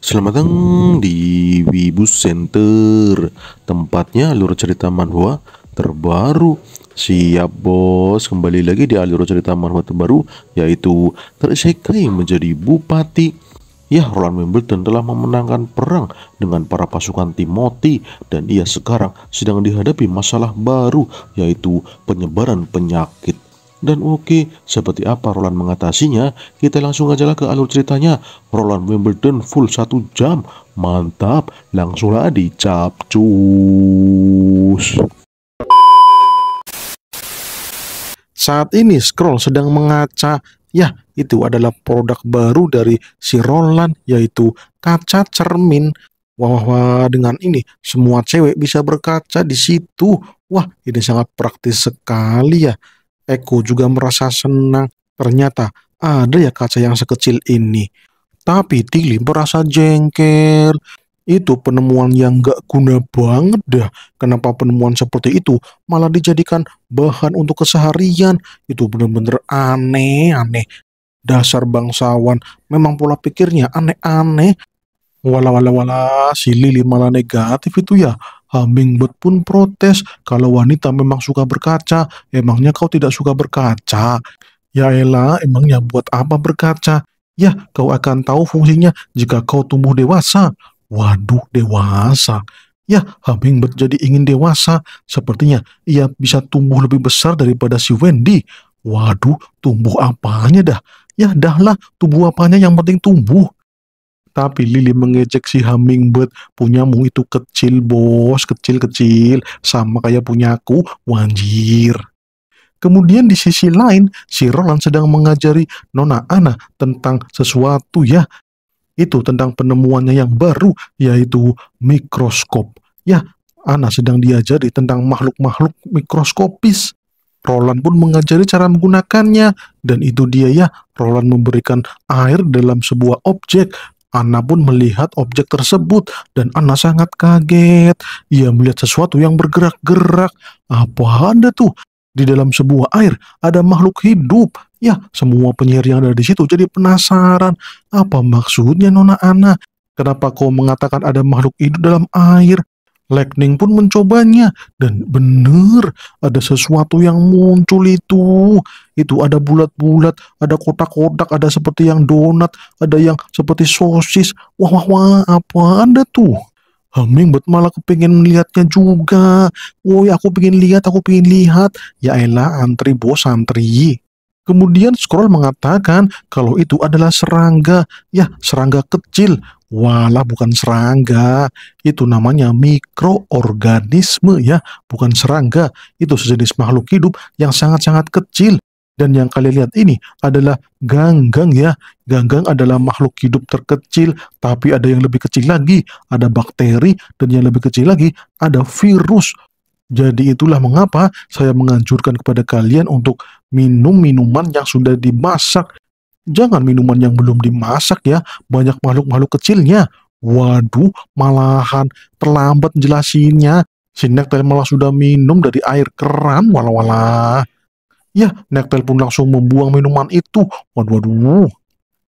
Selamat datang di Wibu Center Tempatnya alur cerita manhwa terbaru Siap bos, kembali lagi di alur cerita manhwa terbaru Yaitu Tersekai menjadi bupati Ya, Roland Wimbledon telah memenangkan perang dengan para pasukan Timothy dan ia sekarang sedang dihadapi masalah baru yaitu penyebaran penyakit dan Woki. Seperti apa Roland mengatasinya? Kita langsung ajalah ke alur ceritanya. Roland Wimbledon full satu jam. Mantap, langsunglah dicap cus. Saat ini Scroll sedang mengaca. Ya, itu adalah produk baru dari si Roland yaitu kaca cermin. Wah, wah, wah, dengan ini semua cewek bisa berkaca di situ. Wah, ini sangat praktis sekali ya. Eko juga merasa senang. Ternyata ada ya kaca yang sekecil ini. Tapi Tili merasa jengkel. Itu penemuan yang gak guna banget dah. Kenapa penemuan seperti itu malah dijadikan bahan untuk keseharian? Itu bener-bener aneh-aneh. Dasar bangsawan memang pola pikirnya aneh-aneh. Wala-wala-wala si Lili malah negatif itu ya. Hummingbird pun protes kalau wanita memang suka berkaca, emangnya kau tidak suka berkaca? Ya Ella, emangnya buat apa berkaca? Ya, kau akan tahu fungsinya jika kau tumbuh dewasa. Waduh, dewasa. Ya, Hummingbird jadi ingin dewasa. Sepertinya ia bisa tumbuh lebih besar daripada si Wendy. Waduh, tumbuh apanya dah? Ya, dahlah, tumbuh apanya yang penting tumbuh. Tapi Lily mengejek si Hummingbird, punyamu itu kecil bos, kecil-kecil, sama kayak punyaku, wanjir. Kemudian di sisi lain, si Roland sedang mengajari Nona Ana tentang sesuatu ya. Itu tentang penemuannya yang baru, yaitu mikroskop. Ya, Ana sedang diajari tentang makhluk-makhluk mikroskopis. Roland pun mengajari cara menggunakannya, dan itu dia ya, Roland memberikan air dalam sebuah objek, Anna pun melihat objek tersebut dan Anna sangat kaget. Ia melihat sesuatu yang bergerak-gerak. Apa ada tuh? Di dalam sebuah air ada makhluk hidup. Ya, semua penyihir yang ada di situ jadi penasaran. Apa maksudnya Nona Anna? Kenapa kau mengatakan ada makhluk hidup dalam air? Lightning pun mencobanya dan benar ada sesuatu yang muncul itu. Itu ada bulat-bulat, ada kotak-kotak, ada seperti yang donat, ada yang seperti sosis. Wah wah wah, apa ada tuh? Hummingbird malah kepingin melihatnya juga. Woi, aku pengen lihat, aku pengen lihat. Ya elah, antri bos tri Kemudian scroll mengatakan kalau itu adalah serangga. Ya, serangga kecil. Walah bukan serangga, itu namanya mikroorganisme ya, bukan serangga. Itu sejenis makhluk hidup yang sangat-sangat kecil. Dan yang kalian lihat ini adalah ganggang ya. Ganggang adalah makhluk hidup terkecil, tapi ada yang lebih kecil lagi, ada bakteri, dan yang lebih kecil lagi ada virus. Jadi itulah mengapa saya menganjurkan kepada kalian untuk minum minuman yang sudah dimasak Jangan minuman yang belum dimasak ya, banyak makhluk-makhluk kecilnya. Waduh, malahan terlambat jelasinnya. Si Nektel malah sudah minum dari air keran, walau. wala Ya, Nektel pun langsung membuang minuman itu. Waduh, waduh.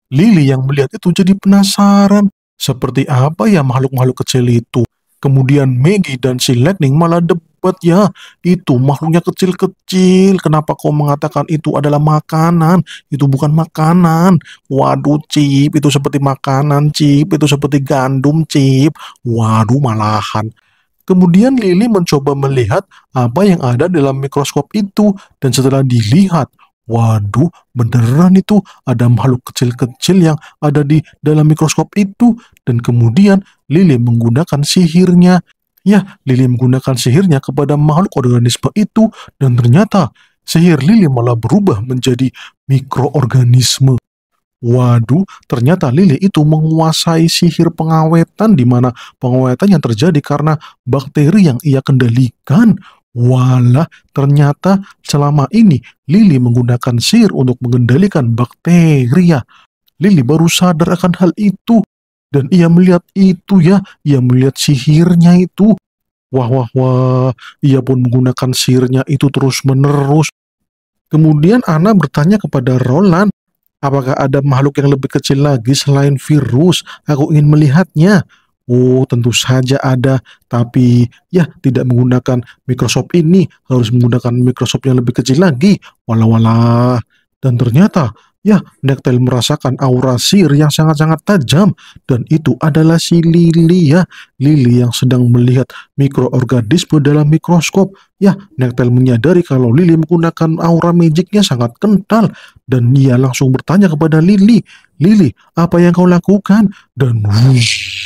Lili yang melihat itu jadi penasaran. Seperti apa ya makhluk-makhluk kecil itu? Kemudian Maggie dan si Lightning malah debat cepat ya. Itu makhluknya kecil-kecil. Kenapa kau mengatakan itu adalah makanan? Itu bukan makanan. Waduh, Cip, itu seperti makanan, Cip. Itu seperti gandum, Cip. Waduh, malahan. Kemudian Lily mencoba melihat apa yang ada dalam mikroskop itu dan setelah dilihat, waduh beneran itu ada makhluk kecil-kecil yang ada di dalam mikroskop itu dan kemudian Lily menggunakan sihirnya Ya, Lili menggunakan sihirnya kepada makhluk organisme itu dan ternyata sihir Lili malah berubah menjadi mikroorganisme. Waduh, ternyata Lili itu menguasai sihir pengawetan di mana pengawetan yang terjadi karena bakteri yang ia kendalikan. Walah, ternyata selama ini Lili menggunakan sihir untuk mengendalikan bakteri ya. Lili baru sadar akan hal itu. Dan ia melihat itu ya, ia melihat sihirnya itu. Wah, wah, wah, ia pun menggunakan sihirnya itu terus-menerus. Kemudian Ana bertanya kepada Roland, apakah ada makhluk yang lebih kecil lagi selain virus? Aku ingin melihatnya. Oh, tentu saja ada, tapi ya tidak menggunakan Microsoft ini, harus menggunakan Microsoft yang lebih kecil lagi. Walah-walah. Dan ternyata Ya, Nektel merasakan aura sihir yang sangat-sangat tajam dan itu adalah si Lili ya. Lili yang sedang melihat mikroorganisme dalam mikroskop. Ya, Nektel menyadari kalau Lili menggunakan aura magicnya sangat kental dan ia langsung bertanya kepada Lili, "Lili, apa yang kau lakukan?" Dan wush,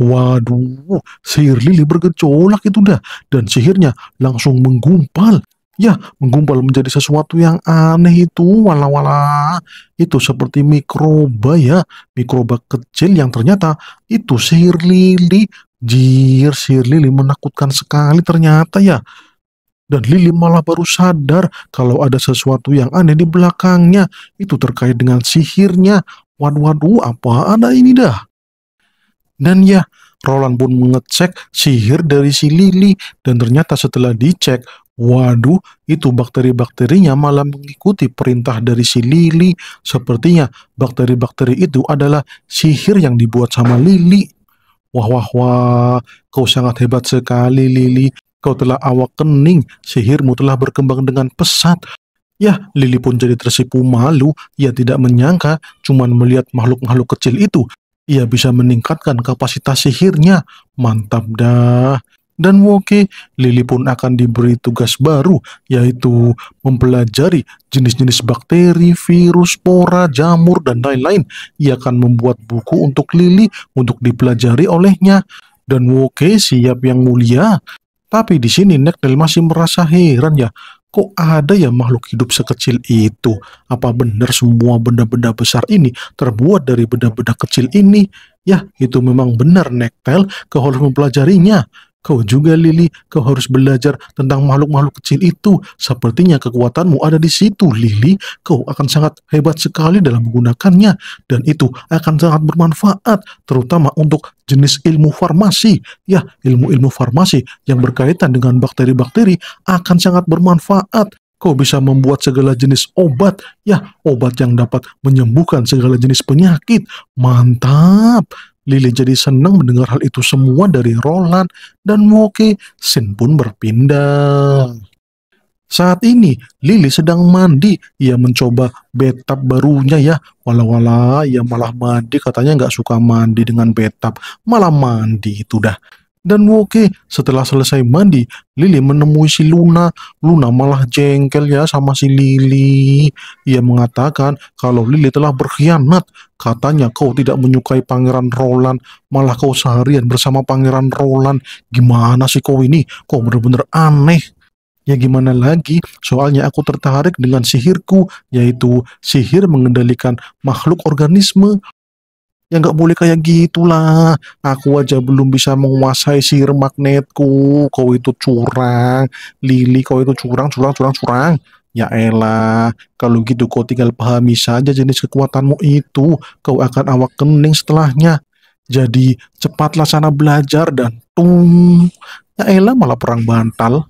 Waduh, sihir Lili bergejolak itu dah dan sihirnya langsung menggumpal Ya, menggumpal menjadi sesuatu yang aneh itu, wala-wala. Itu seperti mikroba ya, mikroba kecil yang ternyata itu sihir lili. Jir, sihir lili menakutkan sekali ternyata ya. Dan Lili malah baru sadar kalau ada sesuatu yang aneh di belakangnya. Itu terkait dengan sihirnya. Waduh, waduh, apa ada ini dah? Dan ya, Roland pun mengecek sihir dari si Lily dan ternyata setelah dicek, waduh itu bakteri-bakterinya malah mengikuti perintah dari si Lily. Sepertinya bakteri-bakteri itu adalah sihir yang dibuat sama Lily. Wah wah wah, kau sangat hebat sekali Lily. Kau telah awak kening, sihirmu telah berkembang dengan pesat. Ya, Lily pun jadi tersipu malu. Ia tidak menyangka cuman melihat makhluk-makhluk kecil itu ia bisa meningkatkan kapasitas sihirnya. Mantap dah. Dan Woke, Lily pun akan diberi tugas baru, yaitu mempelajari jenis-jenis bakteri, virus, spora, jamur, dan lain-lain. Ia akan membuat buku untuk Lily untuk dipelajari olehnya. Dan Woke siap yang mulia. Tapi di sini Nekdel masih merasa heran ya, kok ada ya makhluk hidup sekecil itu? Apa benar semua benda-benda besar ini terbuat dari benda-benda kecil ini? Ya, itu memang benar, Nektel. Kau harus mempelajarinya. Kau juga Lili, kau harus belajar tentang makhluk-makhluk kecil itu. Sepertinya kekuatanmu ada di situ, Lili. Kau akan sangat hebat sekali dalam menggunakannya dan itu akan sangat bermanfaat terutama untuk jenis ilmu farmasi. Ya, ilmu-ilmu farmasi yang berkaitan dengan bakteri-bakteri akan sangat bermanfaat. Kau bisa membuat segala jenis obat, ya, obat yang dapat menyembuhkan segala jenis penyakit. Mantap. Lily jadi senang mendengar hal itu semua dari Roland dan Moke. Sin pun berpindah. Saat ini, Lily sedang mandi. Ia mencoba betap barunya ya. walau wala ia malah mandi. Katanya nggak suka mandi dengan betap. Malah mandi itu dah dan Woke. Setelah selesai mandi, Lily menemui si Luna. Luna malah jengkel ya sama si Lily. Ia mengatakan kalau Lily telah berkhianat. Katanya kau tidak menyukai Pangeran Roland, malah kau seharian bersama Pangeran Roland. Gimana sih kau ini? Kau benar-benar aneh. Ya gimana lagi, soalnya aku tertarik dengan sihirku, yaitu sihir mengendalikan makhluk organisme. Ya nggak boleh kayak gitulah. Aku aja belum bisa menguasai si magnetku. Kau itu curang. Lili kau itu curang, curang, curang, curang. Ya elah, kalau gitu kau tinggal pahami saja jenis kekuatanmu itu. Kau akan awak kening setelahnya. Jadi cepatlah sana belajar dan tung. Ya elah malah perang bantal.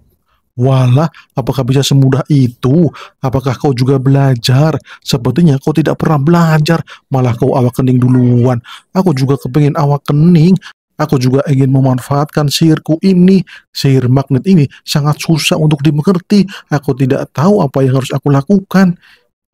Walah, apakah bisa semudah itu? Apakah kau juga belajar? Sepertinya kau tidak pernah belajar, malah kau awak kening duluan. Aku juga kepingin awak kening. Aku juga ingin memanfaatkan sihirku ini. Sihir magnet ini sangat susah untuk dimengerti. Aku tidak tahu apa yang harus aku lakukan.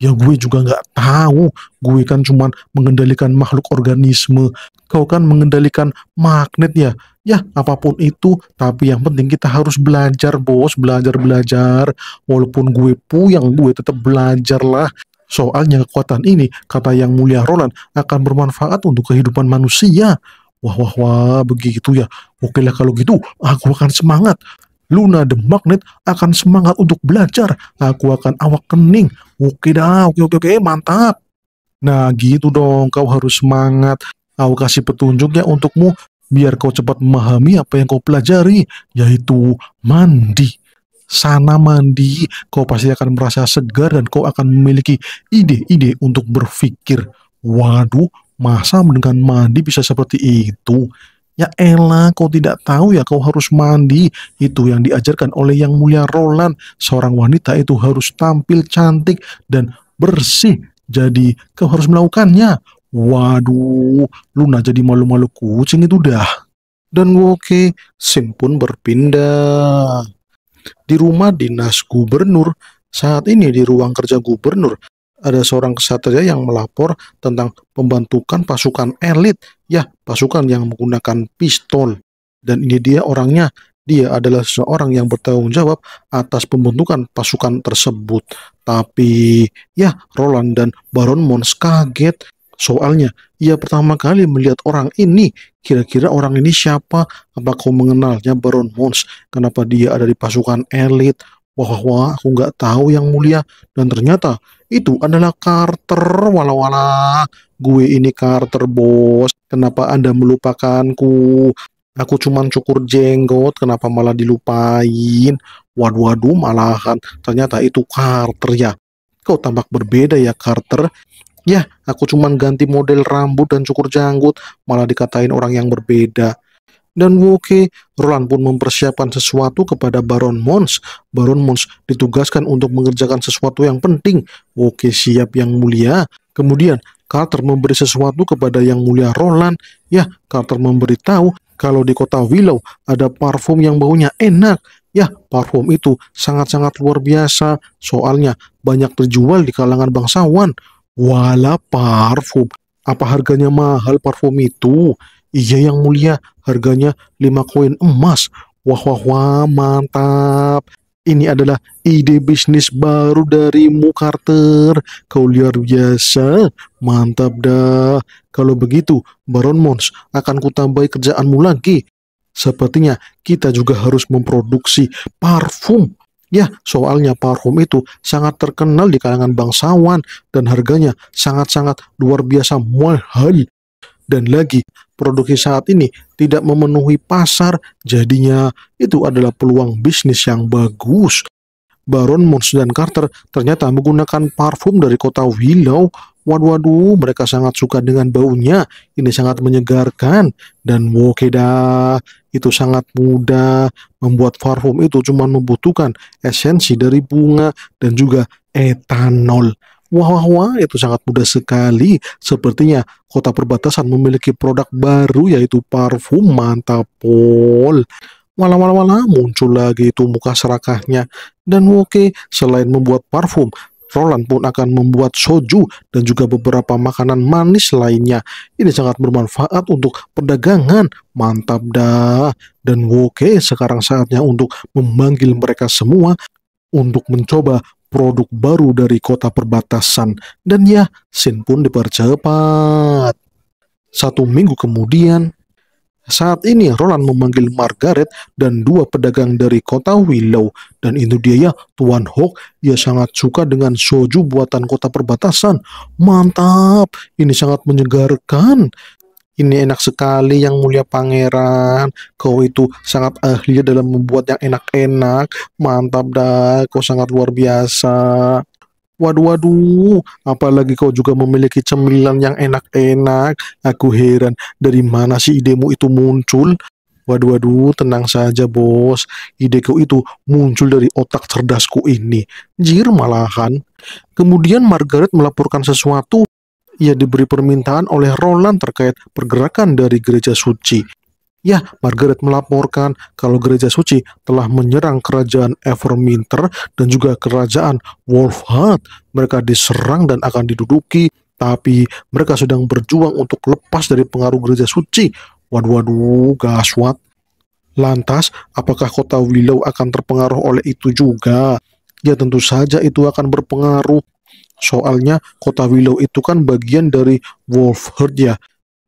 Ya gue juga nggak tahu. Gue kan cuma mengendalikan makhluk organisme kau kan mengendalikan magnet ya. Ya, apapun itu, tapi yang penting kita harus belajar, Bos. Belajar-belajar. Walaupun gue puyang, gue tetap lah. Soalnya kekuatan ini, kata yang mulia Roland, akan bermanfaat untuk kehidupan manusia. Wah, wah, wah, begitu ya. Oke lah kalau gitu, aku akan semangat. Luna the Magnet akan semangat untuk belajar. Aku akan awak kening. Oke dah, oke, oke, oke, mantap. Nah gitu dong, kau harus semangat. Aku kasih petunjuknya untukmu biar kau cepat memahami apa yang kau pelajari, yaitu mandi. Sana mandi, kau pasti akan merasa segar dan kau akan memiliki ide-ide untuk berpikir. Waduh, masa dengan mandi bisa seperti itu? Ya elah, kau tidak tahu ya kau harus mandi. Itu yang diajarkan oleh Yang Mulia Roland. Seorang wanita itu harus tampil cantik dan bersih. Jadi kau harus melakukannya. Waduh, Luna jadi malu-malu kucing itu dah. Dan Woke Sim pun berpindah. Di rumah dinas gubernur, saat ini di ruang kerja gubernur, ada seorang kesatria yang melapor tentang pembantukan pasukan elit, ya pasukan yang menggunakan pistol. Dan ini dia orangnya, dia adalah seorang yang bertanggung jawab atas pembentukan pasukan tersebut. Tapi ya Roland dan Baron Mons kaget Soalnya, ia pertama kali melihat orang ini. Kira-kira orang ini siapa? Apa kau mengenalnya Baron Mons? Kenapa dia ada di pasukan elit? Wah, wah, aku nggak tahu yang mulia. Dan ternyata itu adalah Carter. Wala-wala, gue ini Carter, bos. Kenapa Anda melupakanku? Aku cuma cukur jenggot, kenapa malah dilupain? Waduh-waduh, malahan ternyata itu Carter ya. Kau tampak berbeda ya Carter. Ya, aku cuman ganti model rambut dan cukur janggut, malah dikatain orang yang berbeda. Dan Woke, Roland pun mempersiapkan sesuatu kepada Baron Mons. Baron Mons ditugaskan untuk mengerjakan sesuatu yang penting. Woke siap yang mulia. Kemudian, Carter memberi sesuatu kepada yang mulia Roland. Ya, Carter memberitahu kalau di kota Willow ada parfum yang baunya enak. Ya, parfum itu sangat-sangat luar biasa. Soalnya banyak terjual di kalangan bangsawan. Wala parfum. Apa harganya mahal parfum itu? Iya yang mulia, harganya 5 koin emas. Wah wah wah, mantap. Ini adalah ide bisnis baru dari Mukarter. Kau luar biasa, mantap dah. Kalau begitu, Baron Mons akan kutambahi kerjaanmu lagi. Sepertinya kita juga harus memproduksi parfum Ya, soalnya parfum itu sangat terkenal di kalangan bangsawan dan harganya sangat-sangat luar biasa mahal. Dan lagi, produksi saat ini tidak memenuhi pasar, jadinya itu adalah peluang bisnis yang bagus. Baron Mons dan Carter ternyata menggunakan parfum dari kota Willow. Waduh, waduh, mereka sangat suka dengan baunya. Ini sangat menyegarkan. Dan woke dah, itu sangat mudah. Membuat parfum itu cuma membutuhkan esensi dari bunga dan juga etanol. Wah, wah, wah, itu sangat mudah sekali. Sepertinya kota perbatasan memiliki produk baru yaitu parfum Mantapol. Malah, malah, wala, muncul lagi itu muka serakahnya. Dan oke selain membuat parfum, Roland pun akan membuat soju dan juga beberapa makanan manis lainnya. Ini sangat bermanfaat untuk perdagangan. Mantap dah. Dan oke, sekarang saatnya untuk memanggil mereka semua untuk mencoba produk baru dari kota perbatasan. Dan ya, Sin pun dipercepat. Satu minggu kemudian, saat ini Roland memanggil Margaret dan dua pedagang dari kota Willow dan itu dia ya Tuan Hawk ia sangat suka dengan soju buatan kota perbatasan. Mantap, ini sangat menyegarkan. Ini enak sekali yang mulia pangeran. Kau itu sangat ahli dalam membuat yang enak-enak. Mantap dah, kau sangat luar biasa. Waduh, waduh, apalagi kau juga memiliki cemilan yang enak-enak. Aku heran, dari mana sih idemu itu muncul? Waduh, waduh, tenang saja bos. Ideku itu muncul dari otak cerdasku ini. Jir malahan. Kemudian Margaret melaporkan sesuatu ia diberi permintaan oleh Roland terkait pergerakan dari gereja suci. Ya, Margaret melaporkan kalau gereja suci telah menyerang kerajaan Everminter dan juga kerajaan Wolfheart. Mereka diserang dan akan diduduki, tapi mereka sedang berjuang untuk lepas dari pengaruh gereja suci. Waduh, waduh, gaswat. Lantas, apakah kota Willow akan terpengaruh oleh itu juga? Ya tentu saja itu akan berpengaruh. Soalnya kota Willow itu kan bagian dari Wolfheart, ya,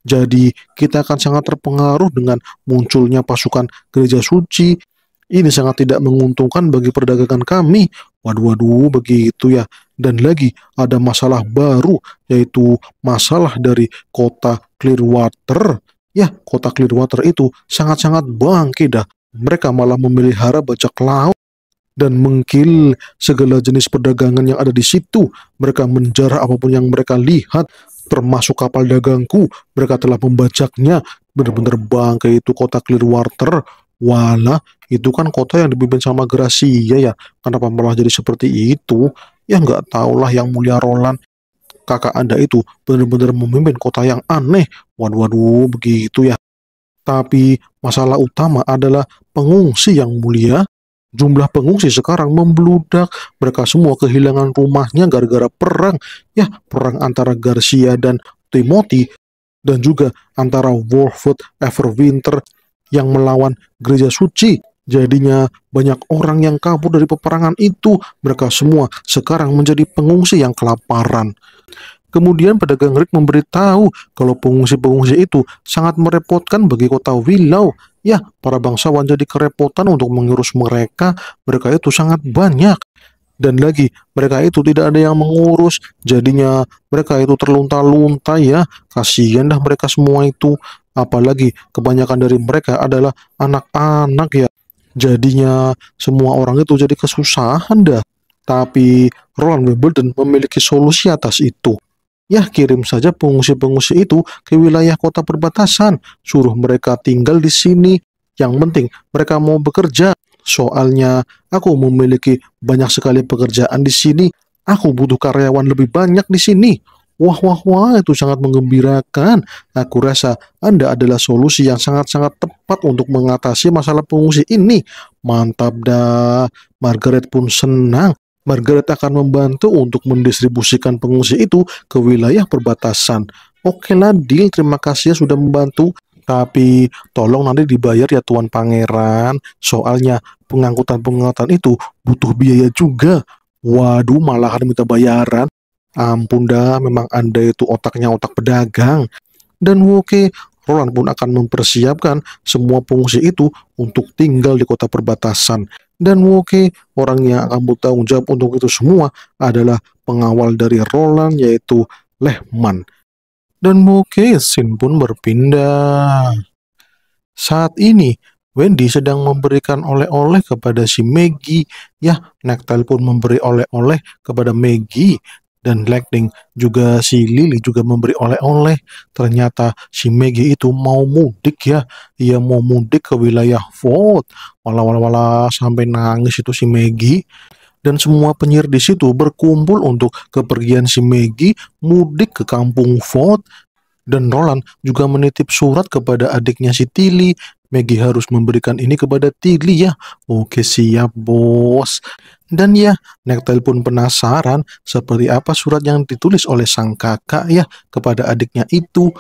jadi kita akan sangat terpengaruh dengan munculnya pasukan gereja suci. Ini sangat tidak menguntungkan bagi perdagangan kami. Waduh, waduh, begitu ya. Dan lagi ada masalah baru, yaitu masalah dari kota Clearwater. Ya, kota Clearwater itu sangat-sangat bangkit dah. Mereka malah memelihara bajak laut dan mengkil segala jenis perdagangan yang ada di situ. Mereka menjarah apapun yang mereka lihat termasuk kapal dagangku. Mereka telah membajaknya. Benar-benar bang kayak itu kota Clearwater. Wala, itu kan kota yang dipimpin sama Gracia ya. Kenapa malah jadi seperti itu? Ya nggak tahulah yang mulia Roland. Kakak Anda itu benar-benar memimpin kota yang aneh. Waduh, waduh, begitu ya. Tapi masalah utama adalah pengungsi yang mulia Jumlah pengungsi sekarang membludak. Mereka semua kehilangan rumahnya gara-gara perang. Ya, perang antara Garcia dan Timothy dan juga antara Warford Everwinter yang melawan gereja suci. Jadinya banyak orang yang kabur dari peperangan itu. Mereka semua sekarang menjadi pengungsi yang kelaparan. Kemudian pedagang Rick memberitahu kalau pengungsi-pengungsi itu sangat merepotkan bagi kota Willow Ya, para bangsawan jadi kerepotan untuk mengurus mereka. Mereka itu sangat banyak. Dan lagi, mereka itu tidak ada yang mengurus. Jadinya mereka itu terlunta-lunta ya. Kasihan dah mereka semua itu. Apalagi kebanyakan dari mereka adalah anak-anak ya. Jadinya semua orang itu jadi kesusahan dah. Tapi Roland Wimbledon memiliki solusi atas itu. Ya kirim saja pengungsi-pengungsi itu ke wilayah kota perbatasan, suruh mereka tinggal di sini. Yang penting mereka mau bekerja. Soalnya aku memiliki banyak sekali pekerjaan di sini. Aku butuh karyawan lebih banyak di sini. Wah, wah, wah, itu sangat menggembirakan. Aku rasa Anda adalah solusi yang sangat-sangat tepat untuk mengatasi masalah pengungsi ini. Mantap dah. Margaret pun senang Margaret akan membantu untuk mendistribusikan pengungsi itu ke wilayah perbatasan. Oke lah deal, terima kasih ya sudah membantu. Tapi tolong nanti dibayar ya Tuan Pangeran. Soalnya pengangkutan-pengangkutan itu butuh biaya juga. Waduh malah malahan minta bayaran. Ampun dah, memang Anda itu otaknya otak pedagang. Dan oke, Roland pun akan mempersiapkan semua pengungsi itu untuk tinggal di kota perbatasan. Dan Woke, orang yang akan bertanggung jawab untuk itu semua adalah pengawal dari Roland yaitu Lehman. Dan Woke Sin pun berpindah. Saat ini, Wendy sedang memberikan oleh-oleh kepada si Maggie. Ya, Nektel pun memberi oleh-oleh kepada Maggie dan Lightning juga si Lily juga memberi oleh-oleh ternyata si Maggie itu mau mudik ya ia mau mudik ke wilayah Ford wala wala wala sampai nangis itu si Maggie dan semua penyihir di situ berkumpul untuk kepergian si Maggie mudik ke kampung Ford dan Roland juga menitip surat kepada adiknya si Tilly Maggie harus memberikan ini kepada Tilly ya. Oke siap bos. Dan ya, Nektel pun penasaran seperti apa surat yang ditulis oleh sang kakak ya kepada adiknya itu.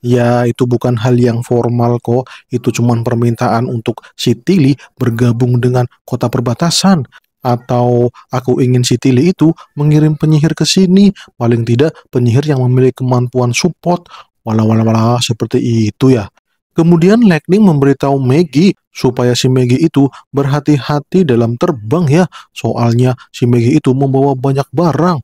Ya, itu bukan hal yang formal kok. Itu cuma permintaan untuk si Tili bergabung dengan kota perbatasan. Atau aku ingin si Tili itu mengirim penyihir ke sini. Paling tidak penyihir yang memiliki kemampuan support. Walau-walau seperti itu ya. Kemudian Lightning memberitahu Maggie supaya si Maggie itu berhati-hati dalam terbang ya, soalnya si Maggie itu membawa banyak barang.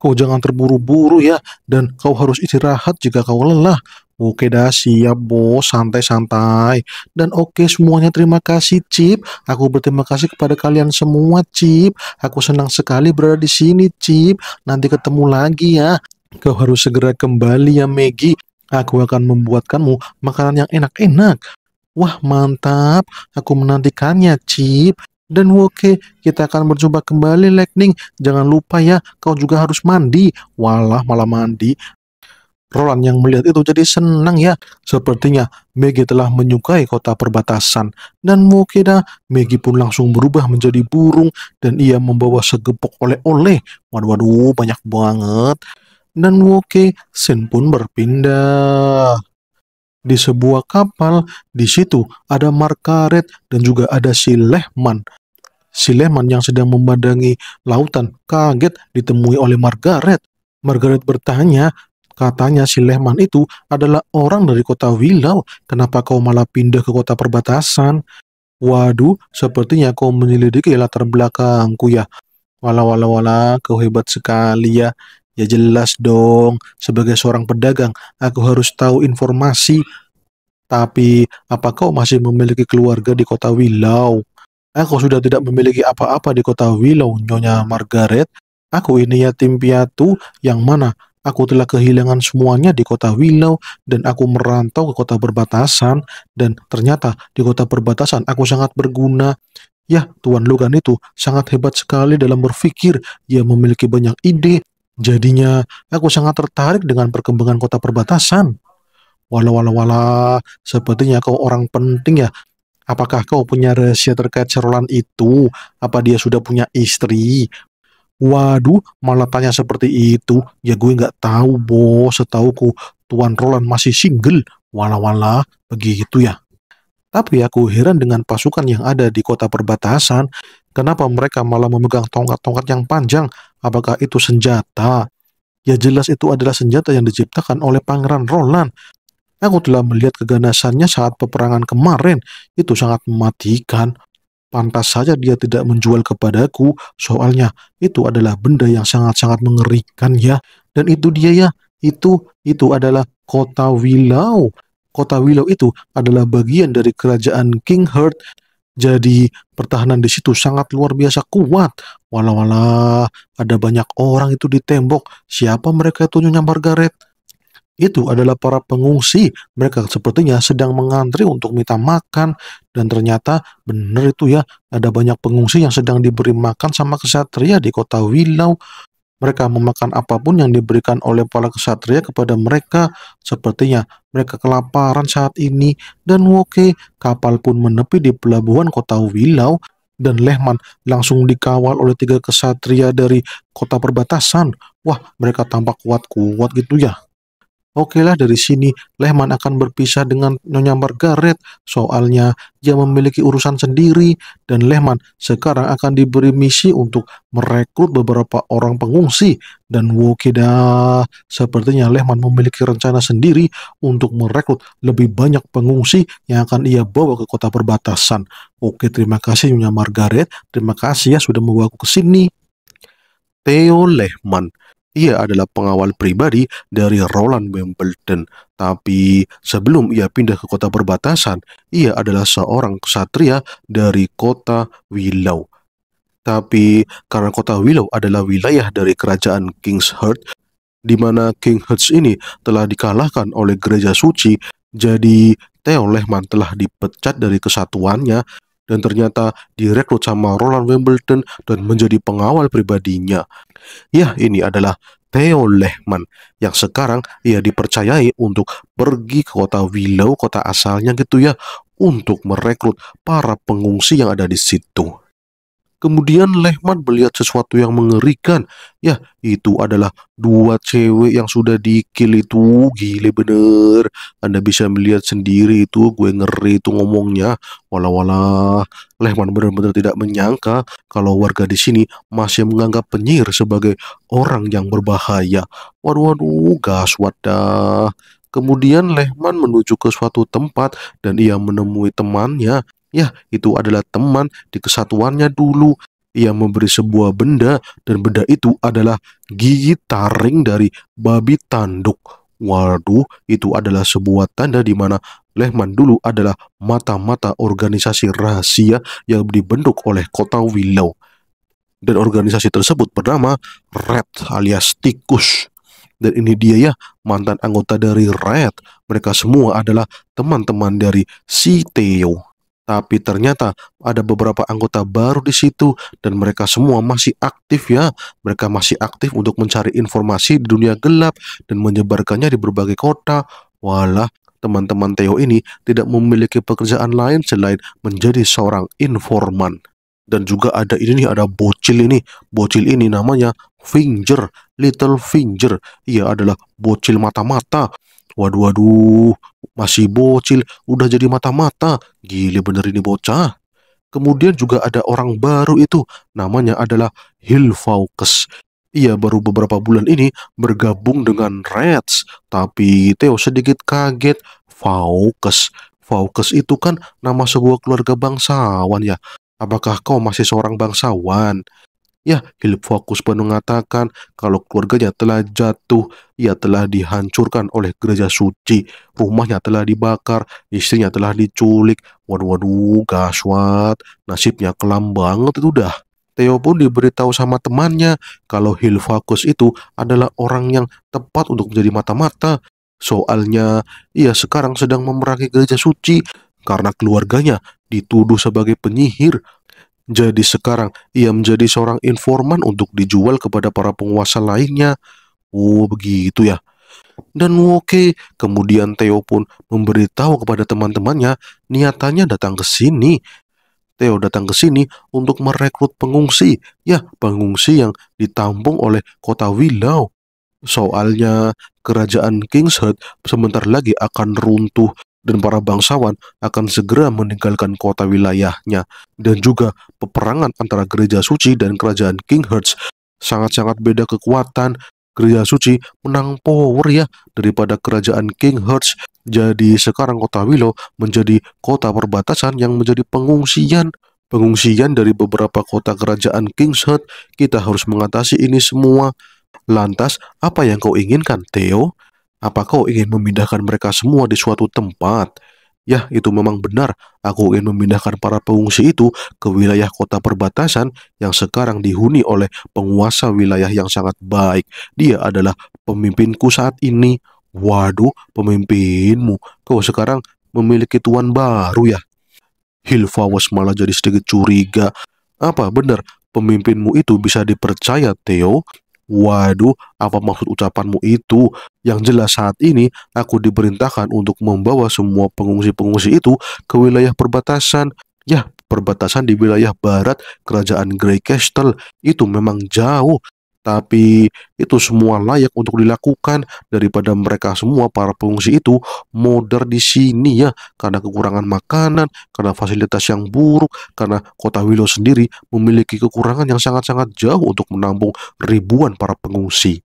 Kau jangan terburu-buru ya, dan kau harus istirahat jika kau lelah. Oke dah siap bos, santai-santai. Dan oke semuanya terima kasih Chip. Aku berterima kasih kepada kalian semua Chip. Aku senang sekali berada di sini Chip. Nanti ketemu lagi ya. Kau harus segera kembali ya Maggie. Aku akan membuatkanmu makanan yang enak-enak. Wah, mantap. Aku menantikannya, Chip. Dan oke, kita akan berjumpa kembali, Lightning. Jangan lupa ya, kau juga harus mandi. Walah, malah mandi. Roland yang melihat itu jadi senang ya. Sepertinya Maggie telah menyukai kota perbatasan. Dan Mokeda, Maggie pun langsung berubah menjadi burung dan ia membawa segepok oleh-oleh. Waduh, waduh, banyak banget dan Woke Sen pun berpindah. Di sebuah kapal, di situ ada Margaret dan juga ada si Lehman. Si Lehman yang sedang memandangi lautan kaget ditemui oleh Margaret. Margaret bertanya, katanya si Lehman itu adalah orang dari kota Willow. Kenapa kau malah pindah ke kota perbatasan? Waduh, sepertinya kau menyelidiki latar belakangku ya. walau wala wala, kau hebat sekali ya. Ya jelas dong, sebagai seorang pedagang, aku harus tahu informasi. Tapi, apa kau masih memiliki keluarga di kota Wilau? Aku sudah tidak memiliki apa-apa di kota Wilau, Nyonya Margaret. Aku ini yatim piatu yang mana aku telah kehilangan semuanya di kota Wilau dan aku merantau ke kota perbatasan. dan ternyata di kota perbatasan aku sangat berguna. Ya, Tuan Logan itu sangat hebat sekali dalam berpikir. Dia memiliki banyak ide Jadinya aku sangat tertarik dengan perkembangan kota perbatasan. Walau walau wala, sepertinya kau orang penting ya. Apakah kau punya rahasia terkait cerolan itu? Apa dia sudah punya istri? Waduh, malah tanya seperti itu. Ya gue nggak tahu, bos. Setauku Tuan Roland masih single. walau wala begitu ya. Tapi aku heran dengan pasukan yang ada di kota perbatasan. Kenapa mereka malah memegang tongkat-tongkat yang panjang Apakah itu senjata? Ya jelas itu adalah senjata yang diciptakan oleh Pangeran Roland. Aku telah melihat keganasannya saat peperangan kemarin. Itu sangat mematikan. Pantas saja dia tidak menjual kepadaku, soalnya itu adalah benda yang sangat-sangat mengerikan ya. Dan itu dia ya, itu itu adalah kota Willow. Kota Willow itu adalah bagian dari kerajaan King Heart jadi pertahanan di situ sangat luar biasa kuat. Walau-walau ada banyak orang itu di tembok. Siapa mereka itu Nyonya Margaret? Itu adalah para pengungsi. Mereka sepertinya sedang mengantri untuk minta makan. Dan ternyata benar itu ya, ada banyak pengungsi yang sedang diberi makan sama kesatria di kota Willow. Mereka memakan apapun yang diberikan oleh para kesatria kepada mereka. Sepertinya mereka kelaparan saat ini dan Woke kapal pun menepi di pelabuhan kota Wilau dan Lehman langsung dikawal oleh tiga kesatria dari kota perbatasan. Wah, mereka tampak kuat-kuat gitu ya. Oke lah dari sini, Lehman akan berpisah dengan Nyonya Margaret. Soalnya dia memiliki urusan sendiri dan Lehman sekarang akan diberi misi untuk merekrut beberapa orang pengungsi dan Wokeda. Sepertinya Lehman memiliki rencana sendiri untuk merekrut lebih banyak pengungsi yang akan ia bawa ke kota perbatasan. Oke, terima kasih Nyonya Margaret. Terima kasih ya sudah membawaku ke sini. Theo Lehman ia adalah pengawal pribadi dari Roland Wimbledon, tapi sebelum ia pindah ke kota perbatasan, ia adalah seorang ksatria dari kota Willow. Tapi karena kota Willow adalah wilayah dari kerajaan Kingshurst, di mana Kingshurst ini telah dikalahkan oleh gereja suci, jadi Theo Lehman telah dipecat dari kesatuannya dan ternyata direkrut sama Roland Wimbledon dan menjadi pengawal pribadinya. Ya, ini adalah Theo Lehman yang sekarang ia dipercayai untuk pergi ke kota Willow, kota asalnya gitu ya, untuk merekrut para pengungsi yang ada di situ. Kemudian Lehman melihat sesuatu yang mengerikan. Ya, itu adalah dua cewek yang sudah dikil itu. Gile bener. Anda bisa melihat sendiri itu. Gue ngeri itu ngomongnya. Walah-walah. Lehman benar-benar tidak menyangka kalau warga di sini masih menganggap penyihir sebagai orang yang berbahaya. Waduh-waduh, gas, wadah. Kemudian Lehman menuju ke suatu tempat dan ia menemui temannya Ya, itu adalah teman di kesatuannya dulu. Ia memberi sebuah benda dan benda itu adalah gigi taring dari babi tanduk. Waduh, itu adalah sebuah tanda di mana Lehman dulu adalah mata-mata organisasi rahasia yang dibentuk oleh kota Willow. Dan organisasi tersebut bernama Red alias Tikus. Dan ini dia ya, mantan anggota dari Red. Mereka semua adalah teman-teman dari si Theo. Tapi ternyata ada beberapa anggota baru di situ dan mereka semua masih aktif ya. Mereka masih aktif untuk mencari informasi di dunia gelap dan menyebarkannya di berbagai kota. Walah, teman-teman Theo ini tidak memiliki pekerjaan lain selain menjadi seorang informan. Dan juga ada ini nih, ada bocil ini. Bocil ini namanya Finger, Little Finger. Ia adalah bocil mata-mata Waduh, waduh, masih bocil, udah jadi mata-mata. Gile bener ini bocah. Kemudian juga ada orang baru itu, namanya adalah Hilfaukes. Ia baru beberapa bulan ini bergabung dengan Reds, tapi Theo sedikit kaget. Faukes, Faukes itu kan nama sebuah keluarga bangsawan ya. Apakah kau masih seorang bangsawan? Ya, Philip Fokus mengatakan kalau keluarganya telah jatuh, ia telah dihancurkan oleh gereja suci, rumahnya telah dibakar, istrinya telah diculik. Waduh, waduh, gaswat, nasibnya kelam banget itu dah. Theo pun diberitahu sama temannya kalau Hilfakus itu adalah orang yang tepat untuk menjadi mata-mata. Soalnya ia sekarang sedang memerangi gereja suci karena keluarganya dituduh sebagai penyihir jadi sekarang ia menjadi seorang informan untuk dijual kepada para penguasa lainnya. Oh begitu ya. Dan okay, kemudian Theo pun memberitahu kepada teman-temannya niatannya datang ke sini. Theo datang ke sini untuk merekrut pengungsi, ya pengungsi yang ditampung oleh kota Willow. Soalnya kerajaan Kingshead sebentar lagi akan runtuh dan para bangsawan akan segera meninggalkan kota wilayahnya dan juga peperangan antara gereja suci dan kerajaan King Hertz sangat-sangat beda kekuatan gereja suci menang power ya daripada kerajaan King Hertz jadi sekarang kota Willow menjadi kota perbatasan yang menjadi pengungsian pengungsian dari beberapa kota kerajaan King's Hertz kita harus mengatasi ini semua lantas apa yang kau inginkan Theo apa kau ingin memindahkan mereka semua di suatu tempat? Ya, itu memang benar. Aku ingin memindahkan para pengungsi itu ke wilayah kota perbatasan yang sekarang dihuni oleh penguasa wilayah yang sangat baik. Dia adalah pemimpinku saat ini. Waduh, pemimpinmu. Kau sekarang memiliki tuan baru ya? Hilfawas malah jadi sedikit curiga. Apa benar pemimpinmu itu bisa dipercaya, Theo? Waduh, apa maksud ucapanmu itu? Yang jelas saat ini aku diperintahkan untuk membawa semua pengungsi-pengungsi itu ke wilayah perbatasan. Ya, perbatasan di wilayah barat kerajaan Grey Castle itu memang jauh, tapi itu semua layak untuk dilakukan daripada mereka semua para pengungsi itu modar di sini ya karena kekurangan makanan, karena fasilitas yang buruk, karena kota Wilo sendiri memiliki kekurangan yang sangat-sangat jauh untuk menampung ribuan para pengungsi.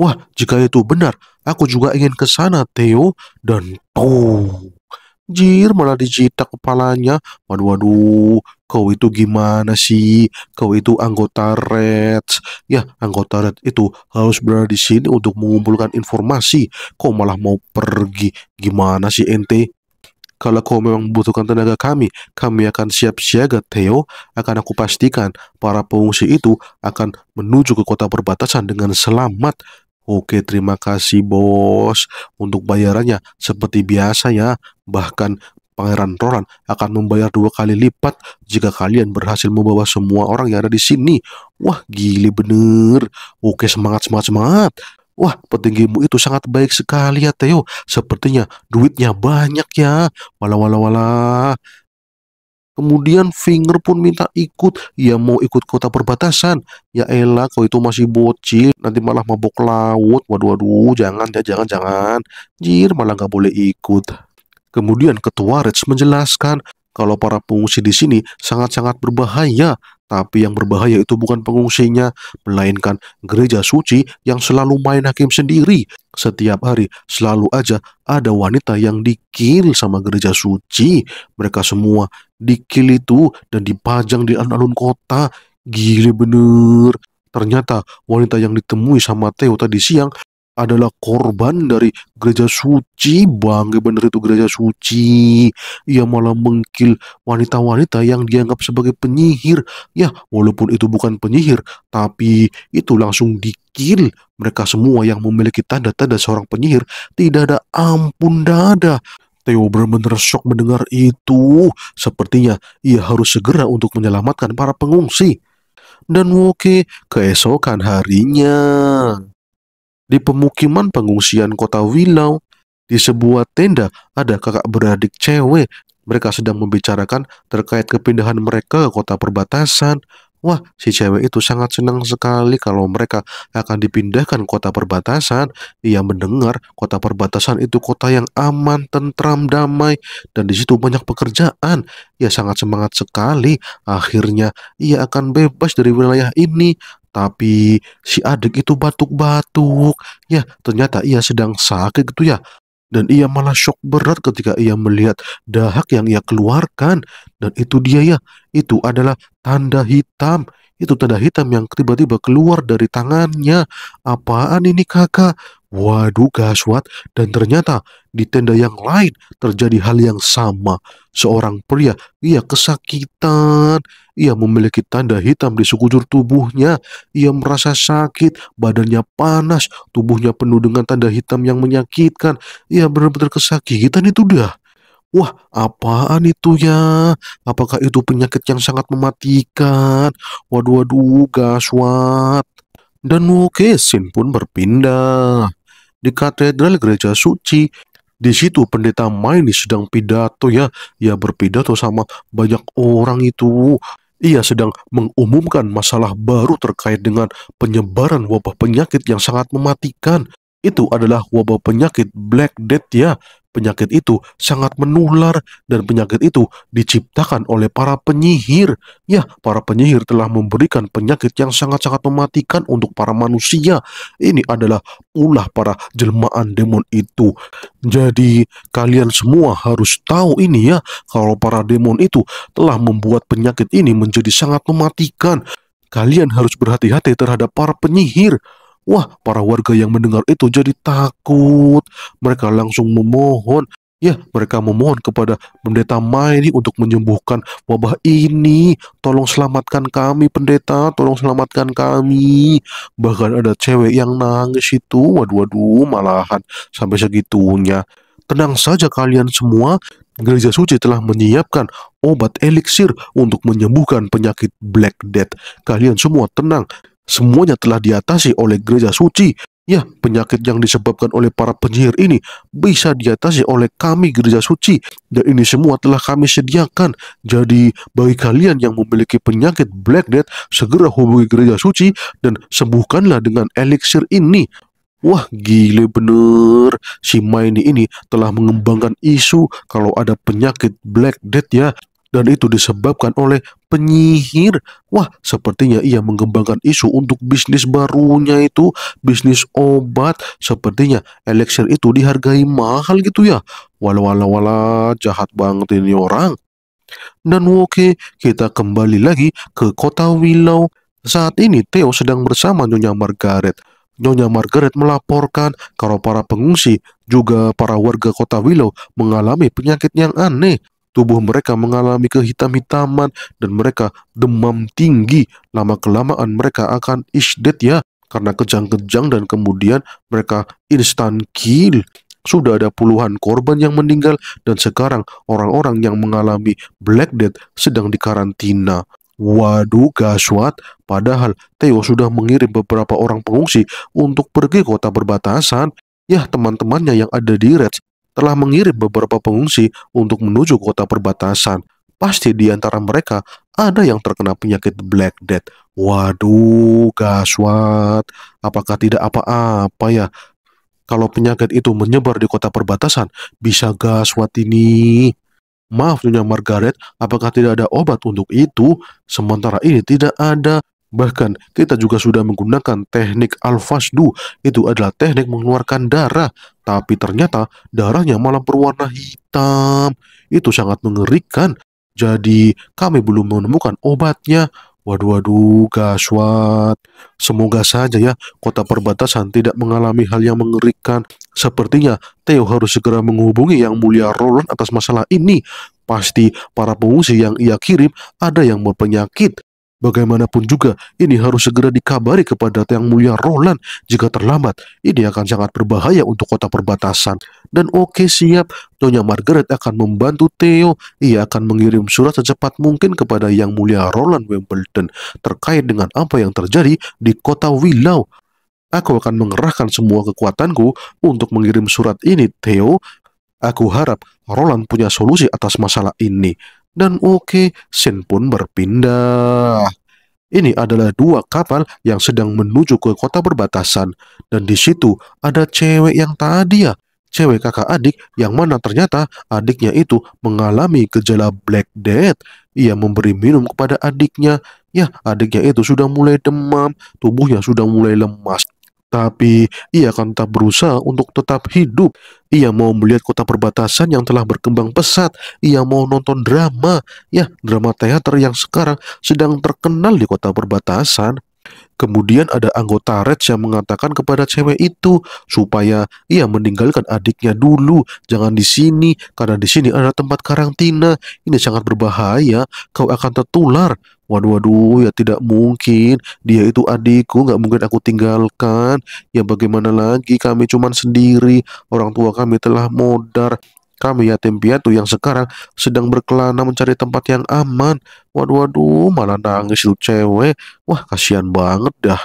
Wah, jika itu benar, aku juga ingin ke sana, Theo. Dan tuh, Anjir, malah dicita kepalanya. Waduh, waduh, kau itu gimana sih? Kau itu anggota Red. Ya, anggota Red itu harus berada di sini untuk mengumpulkan informasi. Kau malah mau pergi. Gimana sih ente? Kalau kau memang membutuhkan tenaga kami, kami akan siap siaga, Theo. Akan aku pastikan para pengungsi itu akan menuju ke kota perbatasan dengan selamat. Oke, terima kasih bos untuk bayarannya. Seperti biasa ya, bahkan Pangeran Roland akan membayar dua kali lipat jika kalian berhasil membawa semua orang yang ada di sini. Wah, gile bener. Oke, semangat, semangat, semangat. Wah, petinggimu itu sangat baik sekali ya, Teo. Sepertinya duitnya banyak ya. Walau walau. walau. Kemudian Finger pun minta ikut, ya mau ikut kota perbatasan. Ya elah, kau itu masih bocil, nanti malah mabok laut. Waduh, waduh, jangan, ya, jangan, jangan. Jir, malah nggak boleh ikut. Kemudian ketua Reds menjelaskan kalau para pengungsi di sini sangat-sangat berbahaya tapi yang berbahaya itu bukan pengungsinya, melainkan gereja suci yang selalu main hakim sendiri. Setiap hari selalu aja ada wanita yang dikil sama gereja suci. Mereka semua dikil itu dan dipajang di alun-alun kota. Gile bener. Ternyata wanita yang ditemui sama Theo tadi siang adalah korban dari gereja suci bangga bener itu gereja suci ia malah mengkil wanita-wanita yang dianggap sebagai penyihir ya walaupun itu bukan penyihir tapi itu langsung dikil mereka semua yang memiliki tanda-tanda seorang penyihir tidak ada ampun dada Theo benar-benar shock mendengar itu. Sepertinya ia harus segera untuk menyelamatkan para pengungsi. Dan Woke keesokan harinya di pemukiman pengungsian kota Wilau, di sebuah tenda ada kakak beradik cewek. Mereka sedang membicarakan terkait kepindahan mereka ke kota perbatasan. Wah, si cewek itu sangat senang sekali kalau mereka akan dipindahkan kota perbatasan. Ia mendengar kota perbatasan itu kota yang aman, tentram, damai, dan di situ banyak pekerjaan. Ia sangat semangat sekali. Akhirnya, ia akan bebas dari wilayah ini. Tapi si adik itu batuk-batuk. Ya, ternyata ia sedang sakit gitu ya. Dan ia malah shock berat ketika ia melihat dahak yang ia keluarkan. Dan itu dia ya, itu adalah tanda hitam. Itu tanda hitam yang tiba-tiba keluar dari tangannya. Apaan ini kakak? Waduh gaswat dan ternyata di tenda yang lain terjadi hal yang sama. Seorang pria, ia kesakitan, ia memiliki tanda hitam di sekujur tubuhnya, ia merasa sakit, badannya panas, tubuhnya penuh dengan tanda hitam yang menyakitkan, ia benar-benar kesakitan itu dah. Wah, apaan itu ya? Apakah itu penyakit yang sangat mematikan? Waduh, waduh, gaswat. Dan sin pun berpindah di katedral gereja suci. Di situ pendeta Maini sedang pidato ya, ya berpidato sama banyak orang itu. Ia sedang mengumumkan masalah baru terkait dengan penyebaran wabah penyakit yang sangat mematikan itu adalah wabah penyakit Black Death ya. Penyakit itu sangat menular dan penyakit itu diciptakan oleh para penyihir. Ya, para penyihir telah memberikan penyakit yang sangat-sangat mematikan untuk para manusia. Ini adalah ulah para jelmaan demon itu. Jadi, kalian semua harus tahu ini ya, kalau para demon itu telah membuat penyakit ini menjadi sangat mematikan. Kalian harus berhati-hati terhadap para penyihir. Wah, para warga yang mendengar itu jadi takut. Mereka langsung memohon. Ya, mereka memohon kepada pendeta Maili untuk menyembuhkan wabah ini. Tolong selamatkan kami, pendeta. Tolong selamatkan kami. Bahkan ada cewek yang nangis itu. Waduh, waduh, malahan sampai segitunya. Tenang saja kalian semua, Gereja Suci telah menyiapkan obat eliksir untuk menyembuhkan penyakit Black Death. Kalian semua tenang, semuanya telah diatasi oleh gereja suci. Ya, penyakit yang disebabkan oleh para penyihir ini bisa diatasi oleh kami gereja suci. Dan ini semua telah kami sediakan. Jadi bagi kalian yang memiliki penyakit Black Death, segera hubungi gereja suci dan sembuhkanlah dengan eliksir ini. Wah gile bener Si Maini ini telah mengembangkan isu Kalau ada penyakit Black Death ya dan itu disebabkan oleh penyihir. Wah, sepertinya ia mengembangkan isu untuk bisnis barunya itu, bisnis obat. Sepertinya elixir itu dihargai mahal gitu ya. walau walau wala, jahat banget ini orang. Dan oke, kita kembali lagi ke kota Willow. Saat ini Theo sedang bersama Nyonya Margaret. Nyonya Margaret melaporkan kalau para pengungsi juga para warga kota Willow mengalami penyakit yang aneh tubuh mereka mengalami kehitam-hitaman dan mereka demam tinggi. Lama-kelamaan mereka akan isdet ya, karena kejang-kejang dan kemudian mereka instan kill. Sudah ada puluhan korban yang meninggal dan sekarang orang-orang yang mengalami Black Death sedang dikarantina. Waduh gaswat, padahal Theo sudah mengirim beberapa orang pengungsi untuk pergi kota perbatasan. Yah teman-temannya yang ada di Reds telah mengirim beberapa pengungsi untuk menuju kota perbatasan. Pasti di antara mereka ada yang terkena penyakit Black Death. Waduh, gaswat. Apakah tidak apa-apa ya? Kalau penyakit itu menyebar di kota perbatasan, bisa gaswat ini. Maaf Nyonya Margaret, apakah tidak ada obat untuk itu? Sementara ini tidak ada. Bahkan kita juga sudah menggunakan teknik alfasdu itu adalah teknik mengeluarkan darah, tapi ternyata darahnya malah berwarna hitam. Itu sangat mengerikan. Jadi kami belum menemukan obatnya. Waduh, waduh, gaswat. Semoga saja ya kota perbatasan tidak mengalami hal yang mengerikan. Sepertinya Theo harus segera menghubungi yang mulia Roland atas masalah ini. Pasti para pengungsi yang ia kirim ada yang berpenyakit Bagaimanapun juga, ini harus segera dikabari kepada Yang Mulia Roland. Jika terlambat, ini akan sangat berbahaya untuk kota perbatasan. Dan oke okay, siap, Nyonya Margaret akan membantu Theo. Ia akan mengirim surat secepat mungkin kepada Yang Mulia Roland Wimbledon terkait dengan apa yang terjadi di kota Willow. Aku akan mengerahkan semua kekuatanku untuk mengirim surat ini, Theo. Aku harap Roland punya solusi atas masalah ini dan Oke Sin pun berpindah. Ini adalah dua kapal yang sedang menuju ke kota perbatasan dan di situ ada cewek yang tadi ya, cewek kakak adik yang mana ternyata adiknya itu mengalami gejala black death. Ia memberi minum kepada adiknya. Ya, adiknya itu sudah mulai demam, tubuhnya sudah mulai lemas. Tapi ia akan tetap berusaha untuk tetap hidup. Ia mau melihat kota perbatasan yang telah berkembang pesat. Ia mau nonton drama, ya drama teater yang sekarang sedang terkenal di kota perbatasan. Kemudian ada anggota Red yang mengatakan kepada cewek itu supaya ia meninggalkan adiknya dulu, jangan di sini karena di sini ada tempat karantina. Ini sangat berbahaya, kau akan tertular. Waduh, waduh, ya tidak mungkin. Dia itu adikku, nggak mungkin aku tinggalkan. Ya bagaimana lagi, kami cuma sendiri. Orang tua kami telah modar. Kami yatim piatu yang sekarang sedang berkelana mencari tempat yang aman. Waduh, waduh, malah nangis itu cewek. Wah, kasihan banget dah.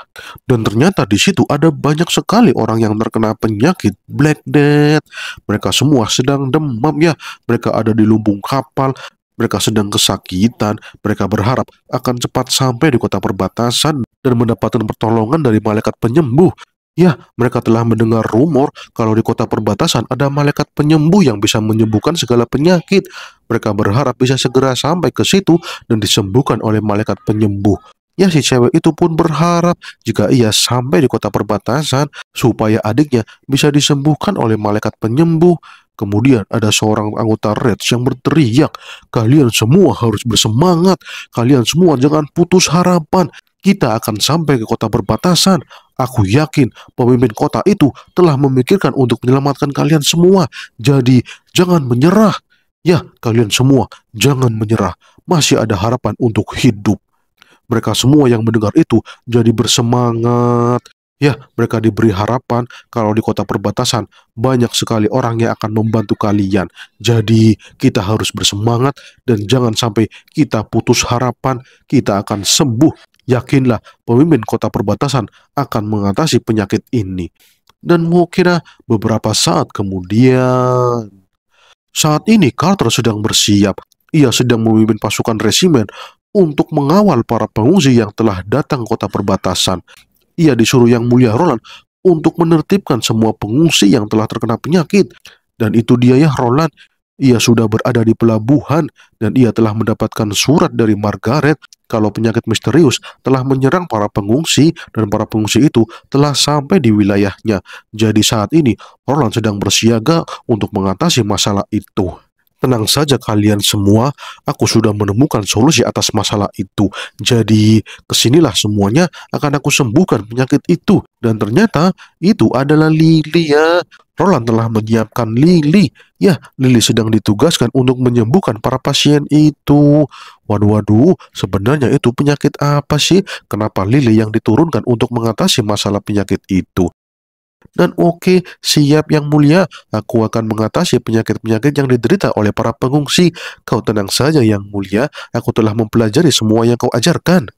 Dan ternyata di situ ada banyak sekali orang yang terkena penyakit Black Death. Mereka semua sedang demam ya. Mereka ada di lumbung kapal, mereka sedang kesakitan, mereka berharap akan cepat sampai di kota perbatasan dan mendapatkan pertolongan dari malaikat penyembuh. Ya, mereka telah mendengar rumor kalau di kota perbatasan ada malaikat penyembuh yang bisa menyembuhkan segala penyakit. Mereka berharap bisa segera sampai ke situ dan disembuhkan oleh malaikat penyembuh. Ya, si cewek itu pun berharap jika ia sampai di kota perbatasan supaya adiknya bisa disembuhkan oleh malaikat penyembuh. Kemudian ada seorang anggota Red yang berteriak, "Kalian semua harus bersemangat. Kalian semua jangan putus harapan kita akan sampai ke kota perbatasan. Aku yakin pemimpin kota itu telah memikirkan untuk menyelamatkan kalian semua. Jadi, jangan menyerah. Ya, kalian semua, jangan menyerah. Masih ada harapan untuk hidup. Mereka semua yang mendengar itu jadi bersemangat. Ya, mereka diberi harapan kalau di kota perbatasan banyak sekali orang yang akan membantu kalian. Jadi, kita harus bersemangat dan jangan sampai kita putus harapan, kita akan sembuh Yakinlah pemimpin kota perbatasan akan mengatasi penyakit ini. Dan kira beberapa saat kemudian. Saat ini Carter sedang bersiap. Ia sedang memimpin pasukan resimen untuk mengawal para pengungsi yang telah datang kota perbatasan. Ia disuruh Yang Mulia Roland untuk menertibkan semua pengungsi yang telah terkena penyakit. Dan itu dia ya Roland, ia sudah berada di pelabuhan dan ia telah mendapatkan surat dari Margaret kalau penyakit misterius telah menyerang para pengungsi dan para pengungsi itu telah sampai di wilayahnya. Jadi saat ini Roland sedang bersiaga untuk mengatasi masalah itu. Tenang saja kalian semua, aku sudah menemukan solusi atas masalah itu. Jadi, kesinilah semuanya akan aku sembuhkan penyakit itu. Dan ternyata itu adalah Lili ya. Roland telah menyiapkan Lili. Ya, Lili sedang ditugaskan untuk menyembuhkan para pasien itu. Waduh, waduh, sebenarnya itu penyakit apa sih? Kenapa Lili yang diturunkan untuk mengatasi masalah penyakit itu? dan oke siap yang mulia aku akan mengatasi penyakit-penyakit yang diderita oleh para pengungsi kau tenang saja yang mulia aku telah mempelajari semua yang kau ajarkan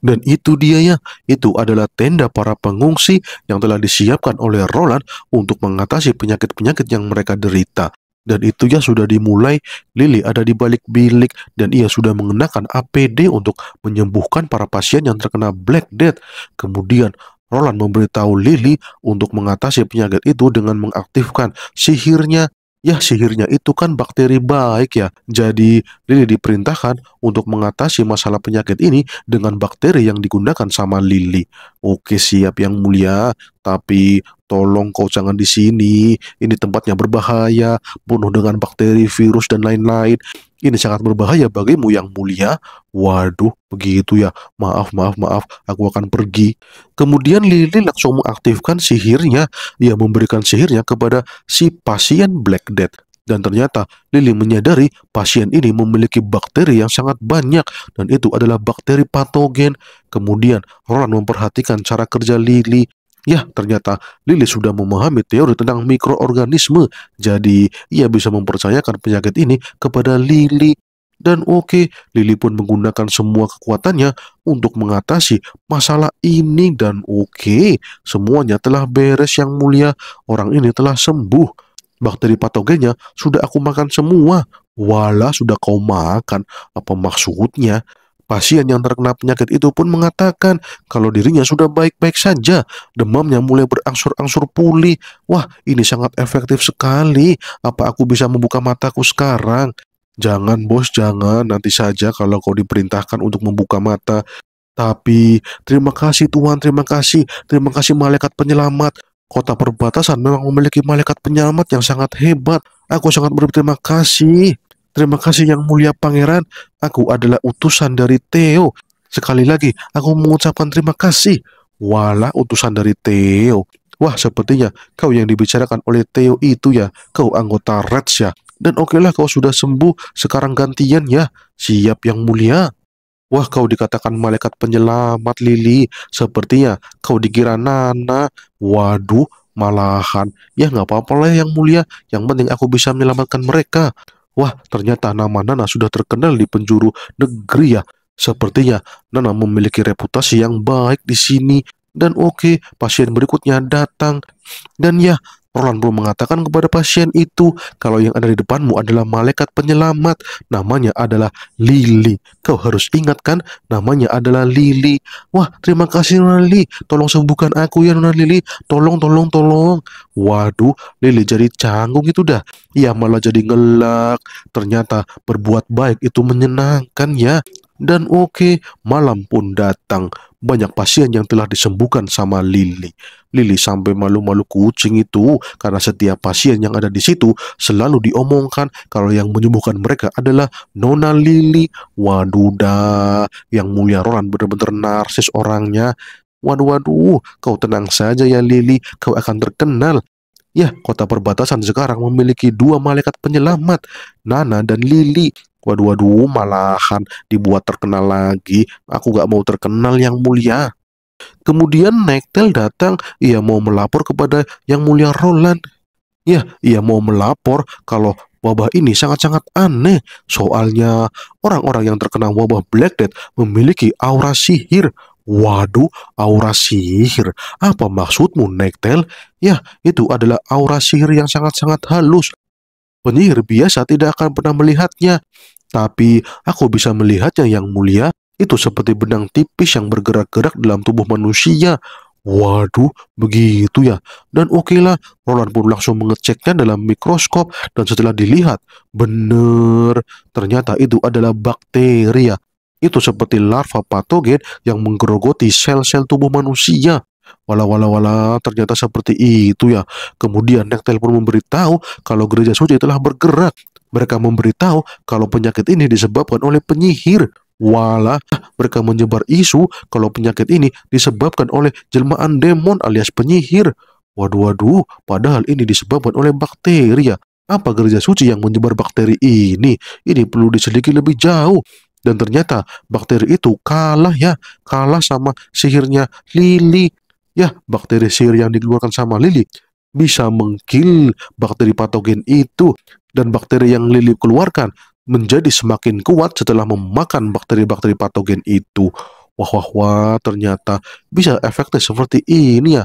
dan itu dia ya, itu adalah tenda para pengungsi yang telah disiapkan oleh Roland untuk mengatasi penyakit-penyakit yang mereka derita. Dan itu ya sudah dimulai, Lily ada di balik bilik dan ia sudah mengenakan APD untuk menyembuhkan para pasien yang terkena Black Death. Kemudian Roland memberitahu Lily untuk mengatasi penyakit itu dengan mengaktifkan sihirnya. Ya sihirnya itu kan bakteri baik ya. Jadi Lily diperintahkan untuk mengatasi masalah penyakit ini dengan bakteri yang digunakan sama Lily. Oke siap yang mulia, tapi tolong kau jangan di sini. Ini tempatnya berbahaya, penuh dengan bakteri, virus, dan lain-lain. Ini sangat berbahaya bagimu yang mulia. Waduh, begitu ya. Maaf, maaf, maaf. Aku akan pergi. Kemudian Lili langsung mengaktifkan sihirnya. Ia memberikan sihirnya kepada si pasien Black Death. Dan ternyata Lily menyadari pasien ini memiliki bakteri yang sangat banyak dan itu adalah bakteri patogen. Kemudian Roland memperhatikan cara kerja Lily. Ya, ternyata Lily sudah memahami teori tentang mikroorganisme. Jadi, ia bisa mempercayakan penyakit ini kepada Lily. Dan oke, okay, Lily pun menggunakan semua kekuatannya untuk mengatasi masalah ini dan oke, okay, semuanya telah beres yang mulia. Orang ini telah sembuh bakteri patogennya sudah aku makan semua. Wala sudah kau makan. Apa maksudnya? Pasien yang terkena penyakit itu pun mengatakan kalau dirinya sudah baik-baik saja, demamnya mulai berangsur-angsur pulih. Wah, ini sangat efektif sekali. Apa aku bisa membuka mataku sekarang? Jangan bos, jangan. Nanti saja kalau kau diperintahkan untuk membuka mata. Tapi, terima kasih Tuhan, terima kasih. Terima kasih malaikat penyelamat. Kota perbatasan memang memiliki malaikat penyelamat yang sangat hebat. Aku sangat berterima kasih. Terima kasih yang mulia pangeran. Aku adalah utusan dari Theo. Sekali lagi, aku mengucapkan terima kasih. walah utusan dari Theo. Wah, sepertinya kau yang dibicarakan oleh Theo itu ya. Kau anggota Reds ya. Dan okelah kau sudah sembuh. Sekarang gantian ya. Siap yang mulia. Wah kau dikatakan malaikat penyelamat Lili, sepertinya kau dikira Nana. Waduh, malahan. Ya nggak apa-apa lah yang mulia, yang penting aku bisa menyelamatkan mereka. Wah, ternyata nama Nana sudah terkenal di penjuru negeri ya. Sepertinya Nana memiliki reputasi yang baik di sini. Dan oke, okay, pasien berikutnya datang. Dan ya, Roland Blum mengatakan kepada pasien itu kalau yang ada di depanmu adalah malaikat penyelamat, namanya adalah Lily. Kau harus ingatkan namanya adalah Lily. Wah, terima kasih Nona Lily. Tolong sembuhkan aku ya Nona Lily. Tolong, tolong, tolong. Waduh, Lily jadi canggung itu dah. Ia malah jadi ngelak. Ternyata berbuat baik itu menyenangkan ya. Dan oke, okay, malam pun datang. Banyak pasien yang telah disembuhkan sama Lily. Lily sampai malu-malu kucing itu karena setiap pasien yang ada di situ selalu diomongkan kalau yang menyembuhkan mereka adalah Nona Lily Waduh dah, yang mulia Roland benar-benar narsis orangnya. Waduh, waduh, kau tenang saja ya Lily, kau akan terkenal. Ya, kota perbatasan sekarang memiliki dua malaikat penyelamat, Nana dan Lily. Waduh, waduh, malahan dibuat terkenal lagi. Aku gak mau terkenal yang mulia. Kemudian Nektel datang, ia mau melapor kepada yang mulia Roland. Ya, ia mau melapor kalau wabah ini sangat-sangat aneh. Soalnya orang-orang yang terkena wabah Black Death memiliki aura sihir. Waduh, aura sihir. Apa maksudmu, Nektel? Ya, itu adalah aura sihir yang sangat-sangat halus. Penyihir biasa tidak akan pernah melihatnya, tapi aku bisa melihatnya yang mulia itu seperti benang tipis yang bergerak-gerak dalam tubuh manusia. Waduh, begitu ya. Dan oke lah, Roland pun langsung mengeceknya dalam mikroskop dan setelah dilihat, benar, ternyata itu adalah bakteria. Itu seperti larva patogen yang menggerogoti sel-sel tubuh manusia. Wala wala wala ternyata seperti itu ya. Kemudian Nektel pun memberitahu kalau gereja suci telah bergerak. Mereka memberitahu kalau penyakit ini disebabkan oleh penyihir. Walah, mereka menyebar isu kalau penyakit ini disebabkan oleh jelmaan demon alias penyihir. Waduh, waduh, padahal ini disebabkan oleh bakteri ya. Apa gereja suci yang menyebar bakteri ini? Ini perlu diselidiki lebih jauh dan ternyata bakteri itu kalah ya kalah sama sihirnya lili Ya, bakteri sihir yang dikeluarkan sama Lili bisa mengkil bakteri patogen itu dan bakteri yang Lili keluarkan menjadi semakin kuat setelah memakan bakteri-bakteri patogen itu. Wah, wah, wah, ternyata bisa efektif seperti ini ya.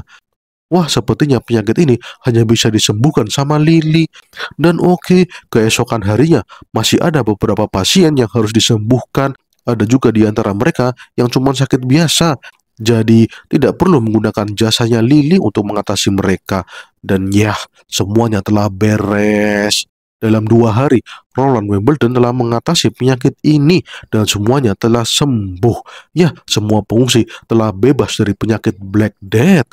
Wah, sepertinya penyakit ini hanya bisa disembuhkan sama Lili. Dan oke, okay, keesokan harinya masih ada beberapa pasien yang harus disembuhkan. Ada juga di antara mereka yang cuma sakit biasa. Jadi tidak perlu menggunakan jasanya Lily untuk mengatasi mereka. Dan ya, semuanya telah beres. Dalam dua hari, Roland Wimbledon telah mengatasi penyakit ini dan semuanya telah sembuh. Ya, semua pengungsi telah bebas dari penyakit Black Death.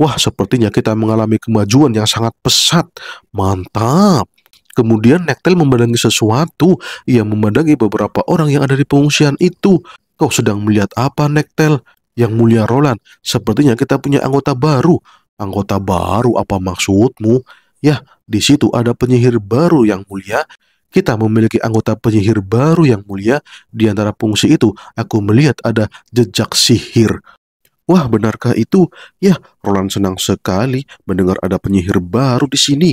Wah, sepertinya kita mengalami kemajuan yang sangat pesat. Mantap! Kemudian Nektel memandangi sesuatu. Ia memandangi beberapa orang yang ada di pengungsian itu. Kau sedang melihat apa, Nektel? Yang mulia Roland, sepertinya kita punya anggota baru. Anggota baru apa maksudmu? Ya, di situ ada penyihir baru yang mulia. Kita memiliki anggota penyihir baru yang mulia. Di antara fungsi itu, aku melihat ada jejak sihir. Wah, benarkah itu? Ya, Roland senang sekali mendengar ada penyihir baru di sini.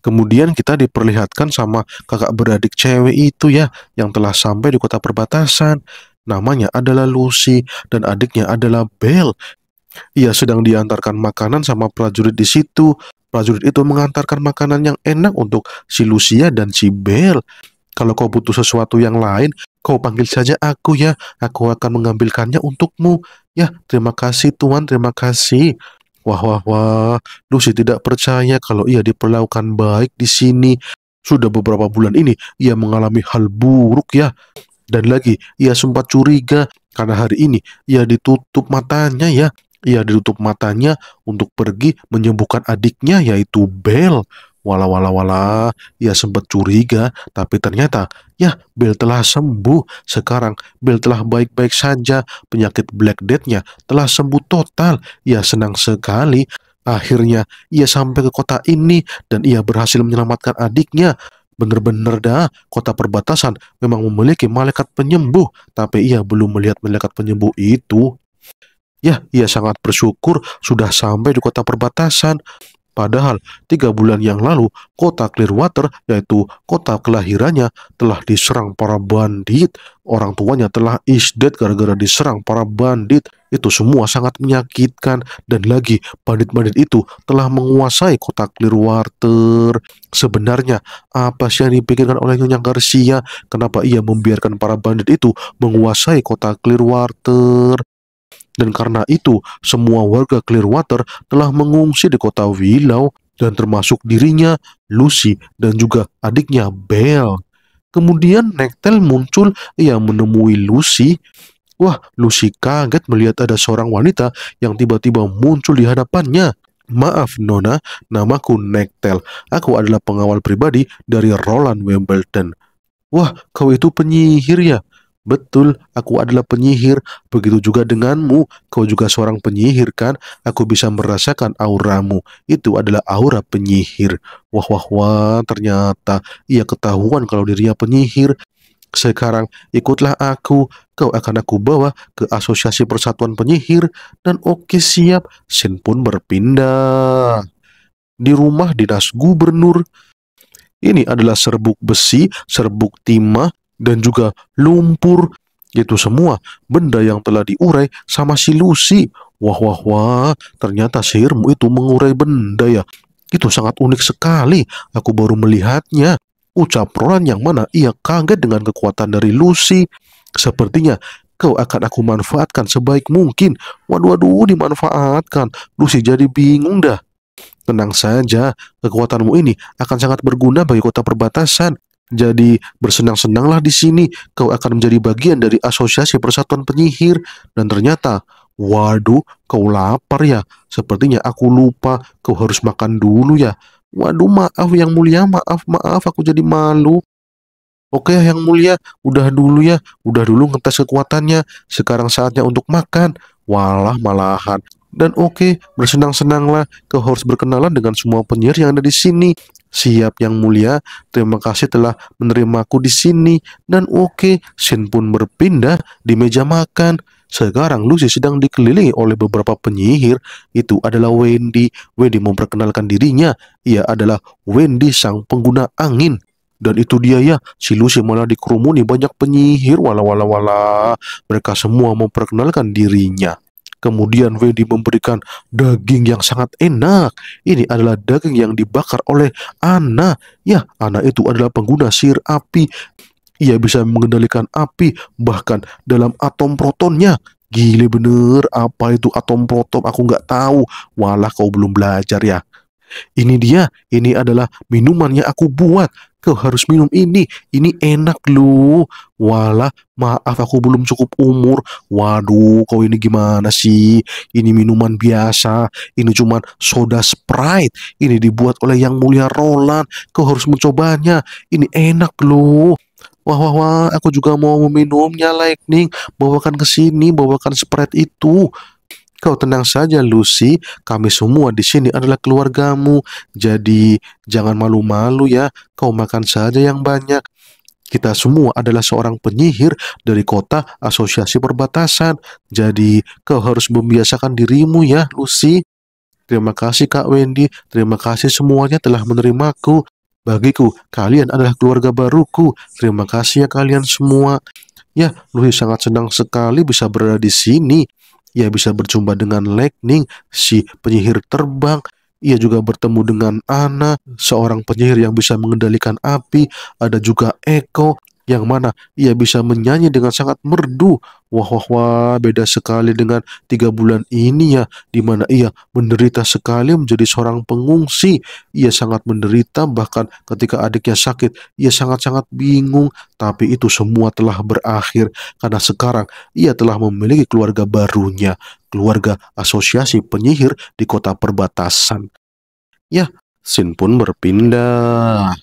Kemudian kita diperlihatkan sama kakak beradik cewek itu ya, yang telah sampai di kota perbatasan. Namanya adalah Lucy dan adiknya adalah Belle. Ia sedang diantarkan makanan sama prajurit di situ. Prajurit itu mengantarkan makanan yang enak untuk si Lucia dan si Belle. Kalau kau butuh sesuatu yang lain, kau panggil saja aku ya. Aku akan mengambilkannya untukmu. Ya, terima kasih Tuan, terima kasih. Wah, wah, wah. Lucy tidak percaya kalau ia diperlakukan baik di sini. Sudah beberapa bulan ini ia mengalami hal buruk ya. Dan lagi, ia sempat curiga karena hari ini ia ditutup matanya ya. Ia ditutup matanya untuk pergi menyembuhkan adiknya yaitu Bel. walau wala wala, ia sempat curiga, tapi ternyata ya Bel telah sembuh. Sekarang Bel telah baik-baik saja, penyakit Black Death-nya telah sembuh total. Ia senang sekali. Akhirnya ia sampai ke kota ini dan ia berhasil menyelamatkan adiknya. Bener-bener dah, kota perbatasan memang memiliki malaikat penyembuh, tapi ia belum melihat malaikat penyembuh itu. Ya, ia sangat bersyukur sudah sampai di kota perbatasan. Padahal tiga bulan yang lalu, kota Clearwater, yaitu kota kelahirannya, telah diserang para bandit. Orang tuanya telah dead gara-gara diserang para bandit. Itu semua sangat menyakitkan. Dan lagi, bandit-bandit itu telah menguasai kota Clearwater. Sebenarnya, apa sih yang dipikirkan oleh Nyonya Garcia? Kenapa ia membiarkan para bandit itu menguasai kota Clearwater? Dan karena itu, semua warga Clearwater telah mengungsi di kota Willow dan termasuk dirinya, Lucy, dan juga adiknya, Belle. Kemudian Nektel muncul, ia menemui Lucy. Wah, Lucy kaget melihat ada seorang wanita yang tiba-tiba muncul di hadapannya. Maaf Nona, namaku Nektel. Aku adalah pengawal pribadi dari Roland Wimbledon. Wah, kau itu penyihir ya? Betul, aku adalah penyihir. Begitu juga denganmu, kau juga seorang penyihir kan? Aku bisa merasakan auramu. Itu adalah aura penyihir. Wah wah wah, ternyata ia ketahuan kalau dirinya penyihir. Sekarang ikutlah aku, kau akan aku bawa ke Asosiasi Persatuan Penyihir dan oke siap, Sin pun berpindah. Di rumah dinas gubernur, ini adalah serbuk besi, serbuk timah, dan juga lumpur itu semua benda yang telah diurai sama si Lucy. Wah wah wah, ternyata sihirmu itu mengurai benda ya. Itu sangat unik sekali. Aku baru melihatnya. Ucap Roland yang mana ia kaget dengan kekuatan dari Lucy. Sepertinya kau akan aku manfaatkan sebaik mungkin. Waduh waduh dimanfaatkan. Lucy jadi bingung dah. Tenang saja, kekuatanmu ini akan sangat berguna bagi kota perbatasan. Jadi bersenang-senanglah di sini, kau akan menjadi bagian dari Asosiasi Persatuan Penyihir. Dan ternyata, waduh, kau lapar ya. Sepertinya aku lupa, kau harus makan dulu ya. Waduh, maaf yang mulia, maaf, maaf, aku jadi malu. Oke yang mulia, udah dulu ya, udah dulu ngetes kekuatannya. Sekarang saatnya untuk makan. Walah malahan, dan oke, okay, bersenang-senanglah ke harus berkenalan dengan semua penyihir yang ada di sini. Siap yang mulia, terima kasih telah menerimaku di sini. Dan oke, okay, Sin pun berpindah di meja makan. Sekarang Lucy sedang dikelilingi oleh beberapa penyihir. Itu adalah Wendy. Wendy memperkenalkan dirinya. Ia adalah Wendy sang pengguna angin. Dan itu dia ya, si Lucy malah dikerumuni banyak penyihir wala wala wala. Mereka semua memperkenalkan dirinya. Kemudian Wendy memberikan daging yang sangat enak. Ini adalah daging yang dibakar oleh Ana. Ya, Ana itu adalah pengguna sihir api. Ia bisa mengendalikan api bahkan dalam atom protonnya. Gile bener, apa itu atom proton aku nggak tahu. Walah kau belum belajar ya. Ini dia, ini adalah minuman yang aku buat kau harus minum ini, ini enak loh. Walah, maaf aku belum cukup umur. Waduh, kau ini gimana sih? Ini minuman biasa, ini cuma soda Sprite. Ini dibuat oleh yang mulia Roland. Kau harus mencobanya. Ini enak loh. Wah wah wah, aku juga mau meminumnya Lightning. Bawakan ke sini, bawakan Sprite itu. Kau tenang saja, Lucy. Kami semua di sini adalah keluargamu. Jadi jangan malu-malu ya. Kau makan saja yang banyak. Kita semua adalah seorang penyihir dari kota asosiasi perbatasan. Jadi kau harus membiasakan dirimu ya, Lucy. Terima kasih Kak Wendy, terima kasih semuanya telah menerimaku. Bagiku, kalian adalah keluarga baruku. Terima kasih ya kalian semua. Ya, Lucy sangat senang sekali bisa berada di sini. Ia bisa berjumpa dengan Lightning, si penyihir terbang. Ia juga bertemu dengan Ana, seorang penyihir yang bisa mengendalikan api. Ada juga Eko, yang mana ia bisa menyanyi dengan sangat merdu. Wah wah wah, beda sekali dengan tiga bulan ini ya, di mana ia menderita sekali menjadi seorang pengungsi. Ia sangat menderita bahkan ketika adiknya sakit, ia sangat-sangat bingung. Tapi itu semua telah berakhir karena sekarang ia telah memiliki keluarga barunya, keluarga asosiasi penyihir di kota perbatasan. Ya, Sin pun berpindah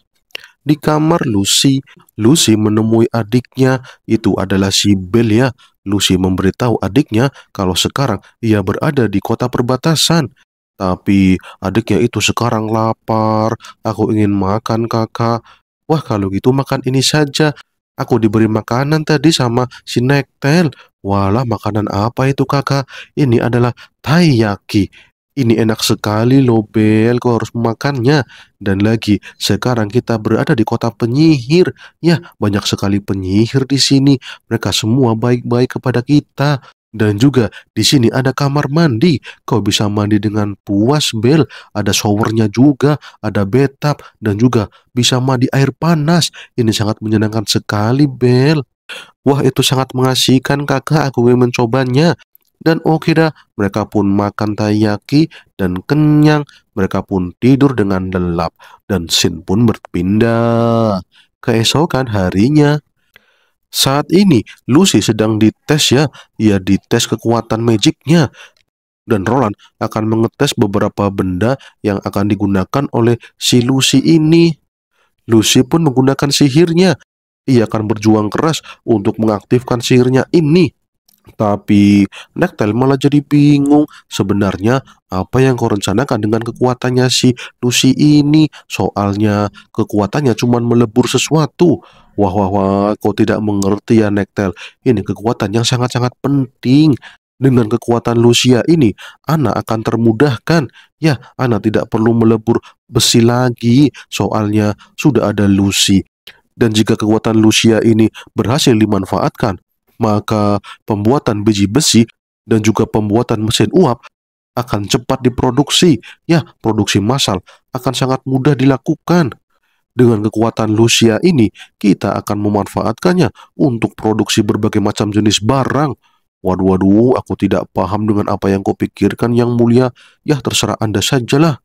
di kamar Lucy. Lucy menemui adiknya, itu adalah si Bel ya. Lucy memberitahu adiknya kalau sekarang ia berada di kota perbatasan. Tapi adiknya itu sekarang lapar, aku ingin makan kakak. Wah kalau gitu makan ini saja, Aku diberi makanan tadi sama si Nektel. Walah makanan apa itu kakak? Ini adalah taiyaki. Ini enak sekali loh Bel, kau harus memakannya. Dan lagi, sekarang kita berada di kota penyihir. Ya, banyak sekali penyihir di sini. Mereka semua baik-baik kepada kita. Dan juga di sini ada kamar mandi. Kau bisa mandi dengan puas, Bel. Ada showernya juga, ada bathtub, dan juga bisa mandi air panas. Ini sangat menyenangkan sekali, Bel. Wah, itu sangat mengasihkan kakak. Aku ingin mencobanya dan dah, mereka pun makan taiyaki dan kenyang, mereka pun tidur dengan lelap, dan Shin pun berpindah. Keesokan harinya, saat ini Lucy sedang dites ya, ia dites kekuatan magicnya. Dan Roland akan mengetes beberapa benda yang akan digunakan oleh si Lucy ini. Lucy pun menggunakan sihirnya. Ia akan berjuang keras untuk mengaktifkan sihirnya ini. Tapi Nektel malah jadi bingung sebenarnya apa yang kau rencanakan dengan kekuatannya si Lucy ini. Soalnya kekuatannya cuma melebur sesuatu. Wah wah wah kau tidak mengerti ya Nektel. Ini kekuatan yang sangat-sangat penting. Dengan kekuatan Lucia ini, Ana akan termudahkan. Ya, Ana tidak perlu melebur besi lagi, soalnya sudah ada Lucy. Dan jika kekuatan Lucia ini berhasil dimanfaatkan, maka pembuatan biji besi dan juga pembuatan mesin uap akan cepat diproduksi. Ya, produksi massal akan sangat mudah dilakukan. Dengan kekuatan Lucia ini, kita akan memanfaatkannya untuk produksi berbagai macam jenis barang. Waduh, waduh, aku tidak paham dengan apa yang kau pikirkan yang mulia. Ya, terserah Anda sajalah.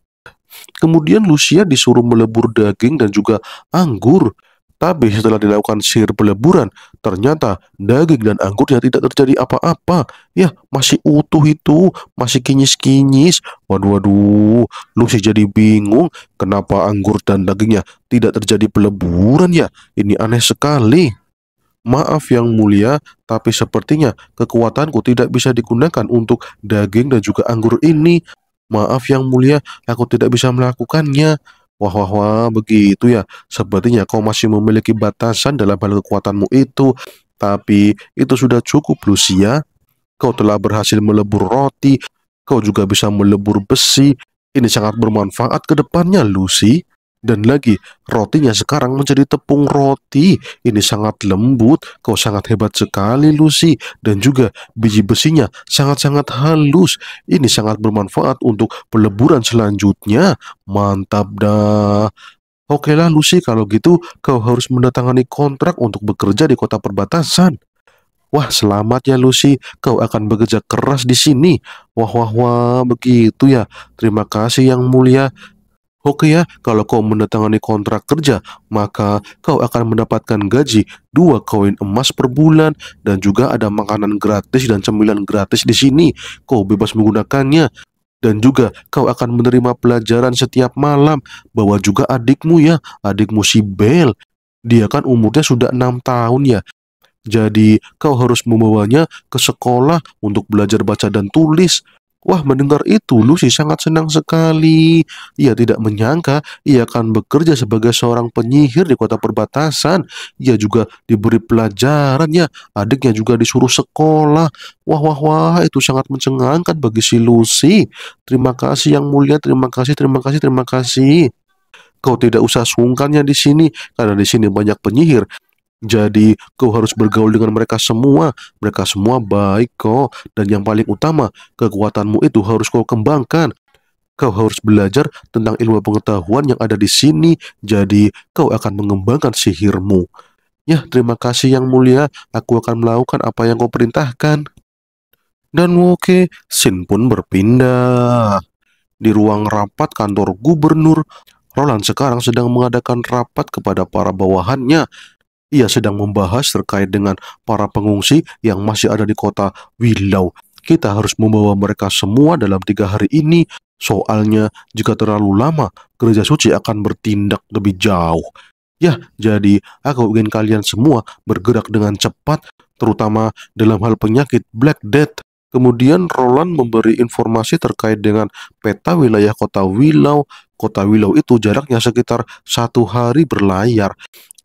Kemudian Lucia disuruh melebur daging dan juga anggur tapi setelah dilakukan sihir peleburan, ternyata daging dan anggurnya tidak terjadi apa-apa. Ya, masih utuh itu, masih kinyis-kinyis. Waduh, waduh, Lucy jadi bingung kenapa anggur dan dagingnya tidak terjadi peleburan ya. Ini aneh sekali. Maaf yang mulia, tapi sepertinya kekuatanku tidak bisa digunakan untuk daging dan juga anggur ini. Maaf yang mulia, aku tidak bisa melakukannya. Wah, wah, wah, begitu ya. Sepertinya kau masih memiliki batasan dalam hal kekuatanmu itu. Tapi itu sudah cukup, Lucia. Kau telah berhasil melebur roti. Kau juga bisa melebur besi. Ini sangat bermanfaat ke depannya, Lucy. Dan lagi, rotinya sekarang menjadi tepung roti. Ini sangat lembut, kau sangat hebat sekali Lucy. Dan juga biji besinya sangat-sangat halus. Ini sangat bermanfaat untuk peleburan selanjutnya. Mantap dah. Oke lah Lucy, kalau gitu kau harus mendatangani kontrak untuk bekerja di kota perbatasan. Wah selamat ya Lucy, kau akan bekerja keras di sini. Wah wah wah, begitu ya. Terima kasih yang mulia. Oke ya, kalau kau mendatangani kontrak kerja, maka kau akan mendapatkan gaji dua koin emas per bulan dan juga ada makanan gratis dan cemilan gratis di sini. Kau bebas menggunakannya dan juga kau akan menerima pelajaran setiap malam. Bawa juga adikmu ya, adikmu si Bel. Dia kan umurnya sudah enam tahun ya. Jadi kau harus membawanya ke sekolah untuk belajar baca dan tulis. Wah, mendengar itu, Lucy sangat senang sekali. Ia tidak menyangka ia akan bekerja sebagai seorang penyihir di kota perbatasan. Ia juga diberi pelajarannya, adiknya juga disuruh sekolah. Wah, wah, wah, itu sangat mencengangkan bagi si Lucy. Terima kasih yang mulia, terima kasih, terima kasih, terima kasih. Kau tidak usah sungkannya di sini, karena di sini banyak penyihir jadi kau harus bergaul dengan mereka semua. Mereka semua baik kok. Dan yang paling utama, kekuatanmu itu harus kau kembangkan. Kau harus belajar tentang ilmu pengetahuan yang ada di sini. Jadi kau akan mengembangkan sihirmu. Ya, terima kasih yang mulia. Aku akan melakukan apa yang kau perintahkan. Dan oke Sin pun berpindah. Di ruang rapat kantor gubernur, Roland sekarang sedang mengadakan rapat kepada para bawahannya ia sedang membahas terkait dengan para pengungsi yang masih ada di kota Willow. Kita harus membawa mereka semua dalam tiga hari ini. Soalnya jika terlalu lama, gereja suci akan bertindak lebih jauh. Ya, jadi aku ingin kalian semua bergerak dengan cepat, terutama dalam hal penyakit Black Death. Kemudian Roland memberi informasi terkait dengan peta wilayah kota Willow. Kota Willow itu jaraknya sekitar satu hari berlayar.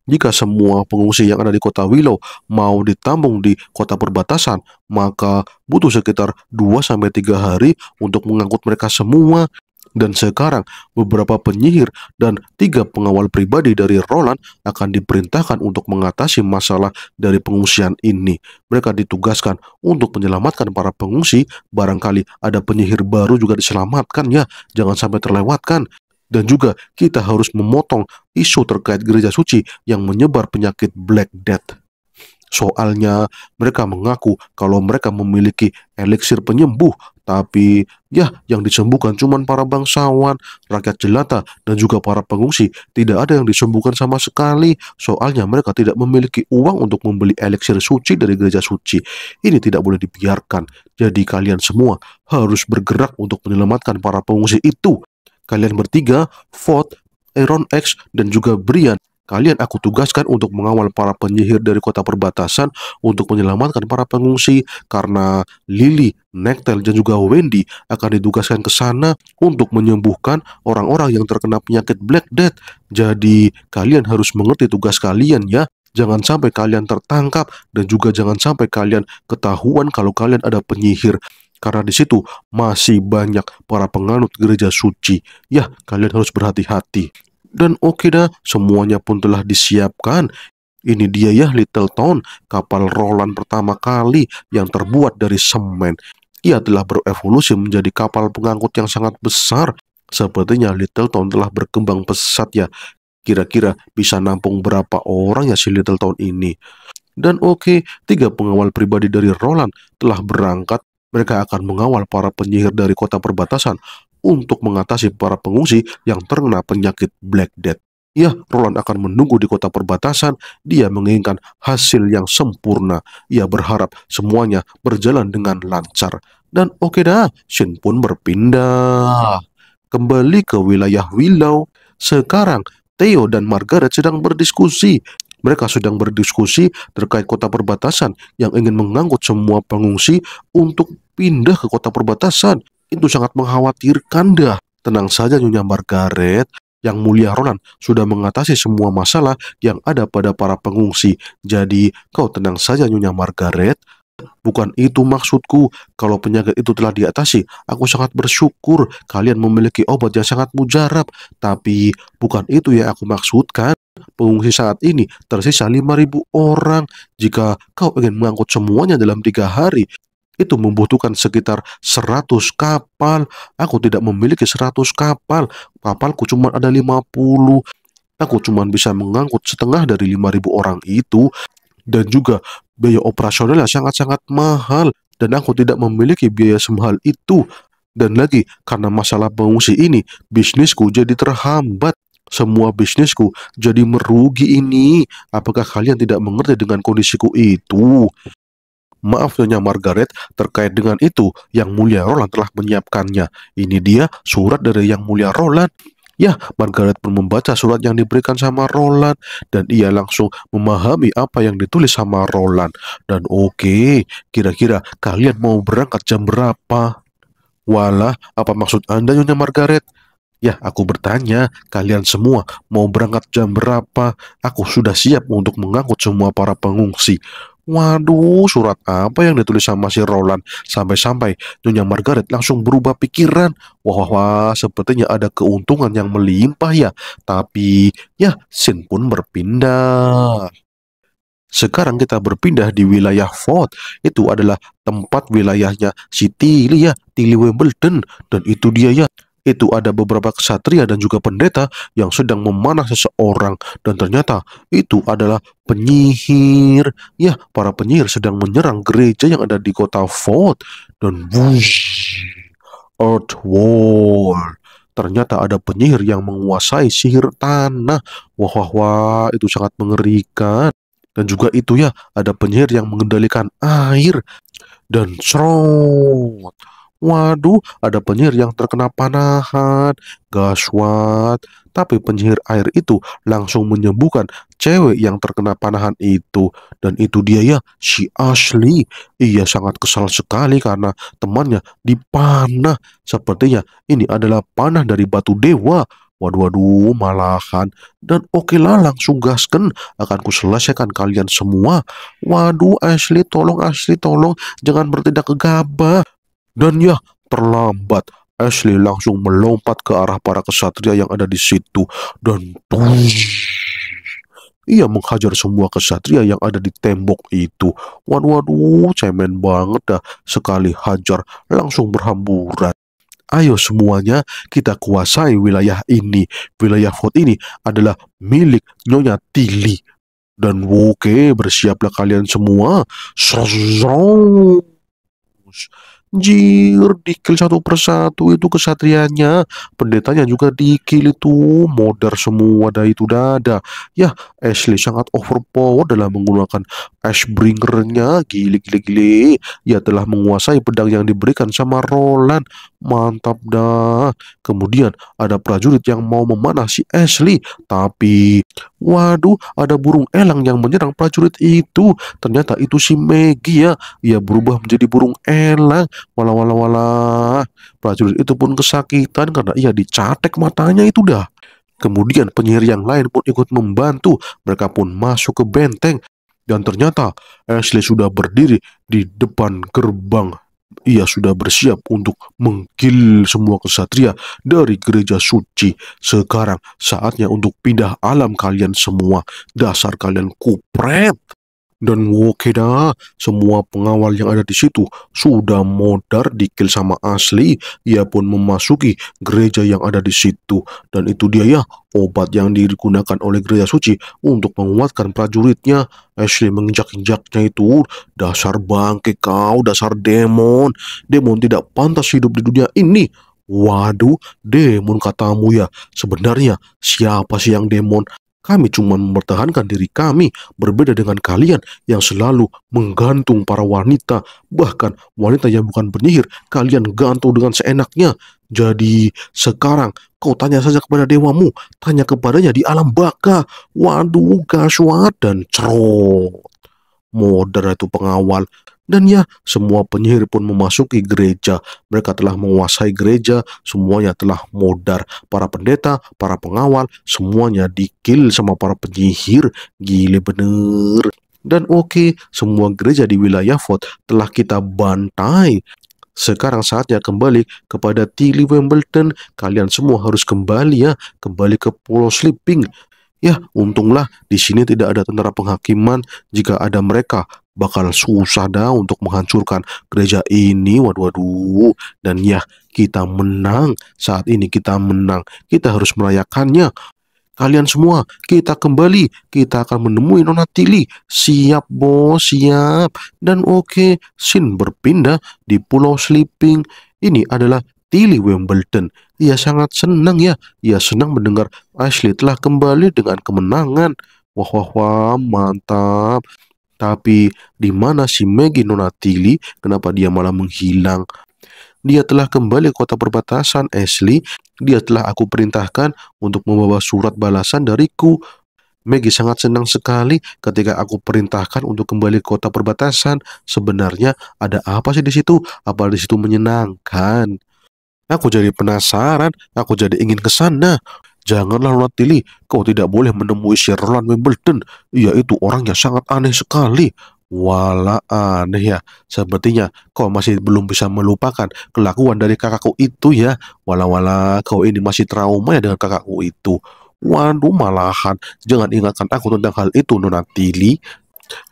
Jika semua pengungsi yang ada di kota Willow mau ditampung di kota perbatasan, maka butuh sekitar 2-3 hari untuk mengangkut mereka semua. Dan sekarang beberapa penyihir dan tiga pengawal pribadi dari Roland akan diperintahkan untuk mengatasi masalah dari pengungsian ini. Mereka ditugaskan untuk menyelamatkan para pengungsi, barangkali ada penyihir baru juga diselamatkan ya, jangan sampai terlewatkan. Dan juga kita harus memotong isu terkait gereja suci yang menyebar penyakit Black Death. Soalnya mereka mengaku kalau mereka memiliki eliksir penyembuh, tapi ya yang disembuhkan cuma para bangsawan, rakyat jelata, dan juga para pengungsi. Tidak ada yang disembuhkan sama sekali, soalnya mereka tidak memiliki uang untuk membeli eliksir suci dari gereja suci. Ini tidak boleh dibiarkan, jadi kalian semua harus bergerak untuk menyelamatkan para pengungsi itu. Kalian bertiga, Ford, Aaron X, dan juga Brian, kalian aku tugaskan untuk mengawal para penyihir dari kota perbatasan untuk menyelamatkan para pengungsi karena Lily, Nektel, dan juga Wendy akan ditugaskan ke sana untuk menyembuhkan orang-orang yang terkena penyakit Black Death. Jadi kalian harus mengerti tugas kalian ya. Jangan sampai kalian tertangkap dan juga jangan sampai kalian ketahuan kalau kalian ada penyihir karena di situ masih banyak para penganut gereja suci. Ya, kalian harus berhati-hati. Dan oke dah, semuanya pun telah disiapkan. Ini dia ya Little Town, kapal Roland pertama kali yang terbuat dari semen. Ia telah berevolusi menjadi kapal pengangkut yang sangat besar. Sepertinya Little Town telah berkembang pesat ya. Kira-kira bisa nampung berapa orang ya si Little Town ini? Dan oke, okay, tiga pengawal pribadi dari Roland telah berangkat mereka akan mengawal para penyihir dari kota perbatasan untuk mengatasi para pengungsi yang terkena penyakit Black Death. Ya, Roland akan menunggu di kota perbatasan. Dia menginginkan hasil yang sempurna. Ia berharap semuanya berjalan dengan lancar. Dan oke okay dah, Shin pun berpindah. Kembali ke wilayah Willow. Sekarang, Theo dan Margaret sedang berdiskusi mereka sedang berdiskusi terkait kota perbatasan yang ingin mengangkut semua pengungsi untuk pindah ke kota perbatasan. Itu sangat mengkhawatirkan dah. Tenang saja Nyonya Margaret, yang mulia Roland sudah mengatasi semua masalah yang ada pada para pengungsi. Jadi kau tenang saja Nyonya Margaret, Bukan itu maksudku. Kalau penyakit itu telah diatasi, aku sangat bersyukur kalian memiliki obat yang sangat mujarab. Tapi bukan itu yang aku maksudkan. Pengungsi saat ini tersisa 5.000 orang. Jika kau ingin mengangkut semuanya dalam tiga hari, itu membutuhkan sekitar 100 kapal. Aku tidak memiliki 100 kapal. Kapalku cuma ada 50. Aku cuma bisa mengangkut setengah dari 5.000 orang itu dan juga biaya operasional yang sangat-sangat mahal dan aku tidak memiliki biaya semahal itu. Dan lagi, karena masalah pengungsi ini, bisnisku jadi terhambat. Semua bisnisku jadi merugi ini. Apakah kalian tidak mengerti dengan kondisiku itu? Maaf Nyonya Margaret, terkait dengan itu, Yang Mulia Roland telah menyiapkannya. Ini dia surat dari Yang Mulia Roland. Ya, Margaret pun membaca surat yang diberikan sama Roland dan ia langsung memahami apa yang ditulis sama Roland. Dan oke, okay, kira-kira kalian mau berangkat jam berapa? Walah, apa maksud Anda Nyonya Margaret? Ya, aku bertanya, kalian semua mau berangkat jam berapa? Aku sudah siap untuk mengangkut semua para pengungsi. Waduh, surat apa yang ditulis sama si Roland? Sampai-sampai Nyonya Margaret langsung berubah pikiran. Wah, wah, wah, sepertinya ada keuntungan yang melimpah ya. Tapi, ya, Sin pun berpindah. Sekarang kita berpindah di wilayah Ford. Itu adalah tempat wilayahnya si Tilly ya, Tilly Wimbledon. Dan itu dia ya, itu ada beberapa kesatria dan juga pendeta yang sedang memanah seseorang dan ternyata itu adalah penyihir. Ya, para penyihir sedang menyerang gereja yang ada di kota Fort dan wush, Earth War. Ternyata ada penyihir yang menguasai sihir tanah. Wah, wah, wah, itu sangat mengerikan. Dan juga itu ya, ada penyihir yang mengendalikan air dan serot. Waduh, ada penyihir yang terkena panahan. Gaswat. Tapi penyihir air itu langsung menyembuhkan cewek yang terkena panahan itu. Dan itu dia ya, si Ashley. Ia sangat kesal sekali karena temannya dipanah. Sepertinya ini adalah panah dari batu dewa. Waduh, waduh, malahan. Dan oke lah, langsung gasken. Akan ku kalian semua. Waduh, Ashley, tolong, Ashley, tolong. Jangan bertindak gegabah. Dan ya, terlambat. Ashley langsung melompat ke arah para kesatria yang ada di situ dan tush, ia menghajar semua kesatria yang ada di tembok itu. Waduh, waduh, cemen banget dah. Sekali hajar, langsung berhamburan. Ayo semuanya kita kuasai wilayah ini. Wilayah fort ini adalah milik Nyonya Tilly Dan oke, bersiaplah kalian semua. Srozrong. Anjir, dikil satu persatu itu kesatrianya. Pendetanya juga dikil itu, modar semua dah itu dada. Ya, Ashley sangat overpower dalam menggunakan ash bringernya gile-gile-gile. Ya telah menguasai pedang yang diberikan sama Roland. Mantap dah. Kemudian ada prajurit yang mau memanah si Ashley. Tapi, waduh ada burung elang yang menyerang prajurit itu. Ternyata itu si Maggie ya. Ia berubah menjadi burung elang. Walah, walah, walah. Prajurit itu pun kesakitan karena ia dicatek matanya itu dah. Kemudian penyihir yang lain pun ikut membantu. Mereka pun masuk ke benteng dan ternyata Ashley sudah berdiri di depan gerbang ia sudah bersiap untuk menggil semua kesatria dari gereja suci. Sekarang saatnya untuk pindah alam kalian semua. Dasar kalian kupret. Dan Wokeda, semua pengawal yang ada di situ sudah modar dikil sama asli. Ia pun memasuki gereja yang ada di situ. Dan itu dia ya, obat yang digunakan oleh gereja suci untuk menguatkan prajuritnya. Ashley menginjak-injaknya itu, dasar bangke kau, dasar demon. Demon tidak pantas hidup di dunia ini. Waduh, demon katamu ya. Sebenarnya siapa sih yang demon? Kami cuma mempertahankan diri kami, berbeda dengan kalian yang selalu menggantung para wanita, bahkan wanita yang bukan penyihir, kalian gantung dengan seenaknya. Jadi sekarang kau tanya saja kepada dewamu, tanya kepadanya di alam baka. Waduh, gaswat dan cerot. Modern itu pengawal dan ya, semua penyihir pun memasuki gereja. Mereka telah menguasai gereja, semuanya telah modar. Para pendeta, para pengawal, semuanya dikil sama para penyihir. Gile bener. Dan oke, okay, semua gereja di wilayah Fort telah kita bantai. Sekarang saatnya kembali kepada Tilly Wimbledon. Kalian semua harus kembali ya, kembali ke Pulau Sleeping. Ya, untunglah di sini tidak ada tentara penghakiman. Jika ada mereka, bakal susah dah untuk menghancurkan gereja ini. Waduh, waduh. Dan ya, kita menang. Saat ini kita menang. Kita harus merayakannya. Kalian semua, kita kembali. Kita akan menemui Nona Tili. Siap, bos, siap. Dan oke, okay, Sin berpindah di Pulau Sleeping. Ini adalah Tilly Wimbledon. Ia sangat senang ya, ia senang mendengar Ashley telah kembali dengan kemenangan. Wah wah wah, mantap. Tapi di mana si Maggie Nona Tilly? Kenapa dia malah menghilang? Dia telah kembali ke kota perbatasan Ashley. Dia telah aku perintahkan untuk membawa surat balasan dariku. Maggie sangat senang sekali ketika aku perintahkan untuk kembali ke kota perbatasan. Sebenarnya ada apa sih di situ? Apa di situ menyenangkan? Aku jadi penasaran, aku jadi ingin ke sana. Janganlah Lord Tilly, kau tidak boleh menemui Sir Roland Wimbledon. Ia itu orang yang sangat aneh sekali. Wala aneh ya, sepertinya kau masih belum bisa melupakan kelakuan dari kakakku itu ya. walau wala kau ini masih trauma ya dengan kakakku itu. Waduh malahan, jangan ingatkan aku tentang hal itu Nona Tilly.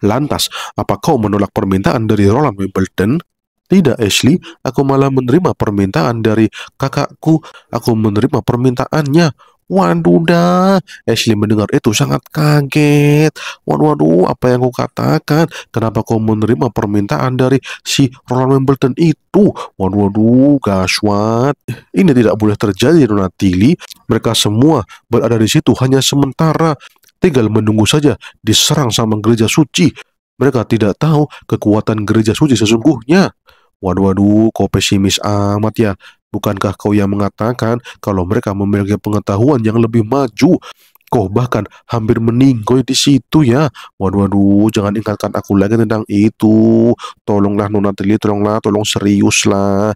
Lantas, apa kau menolak permintaan dari Roland Wimbledon? Tidak, Ashley, aku malah hmm. menerima permintaan dari kakakku. Aku menerima permintaannya. Waduh dah, Ashley mendengar itu sangat kaget. Waduh, waduh, apa yang kau katakan? Kenapa kau menerima permintaan dari si Ronald Wimbledon itu? Waduh, waduh, gaswat. Ini tidak boleh terjadi, Donatili. Mereka semua berada di situ hanya sementara. Tinggal menunggu saja diserang sama gereja suci. Mereka tidak tahu kekuatan gereja suci sesungguhnya. Waduh, waduh, kau pesimis amat ya. Bukankah kau yang mengatakan kalau mereka memiliki pengetahuan yang lebih maju? Kau bahkan hampir meninggoy di situ ya. Waduh, waduh, jangan ingatkan aku lagi tentang itu. Tolonglah Nona Tili, tolonglah, tolong seriuslah.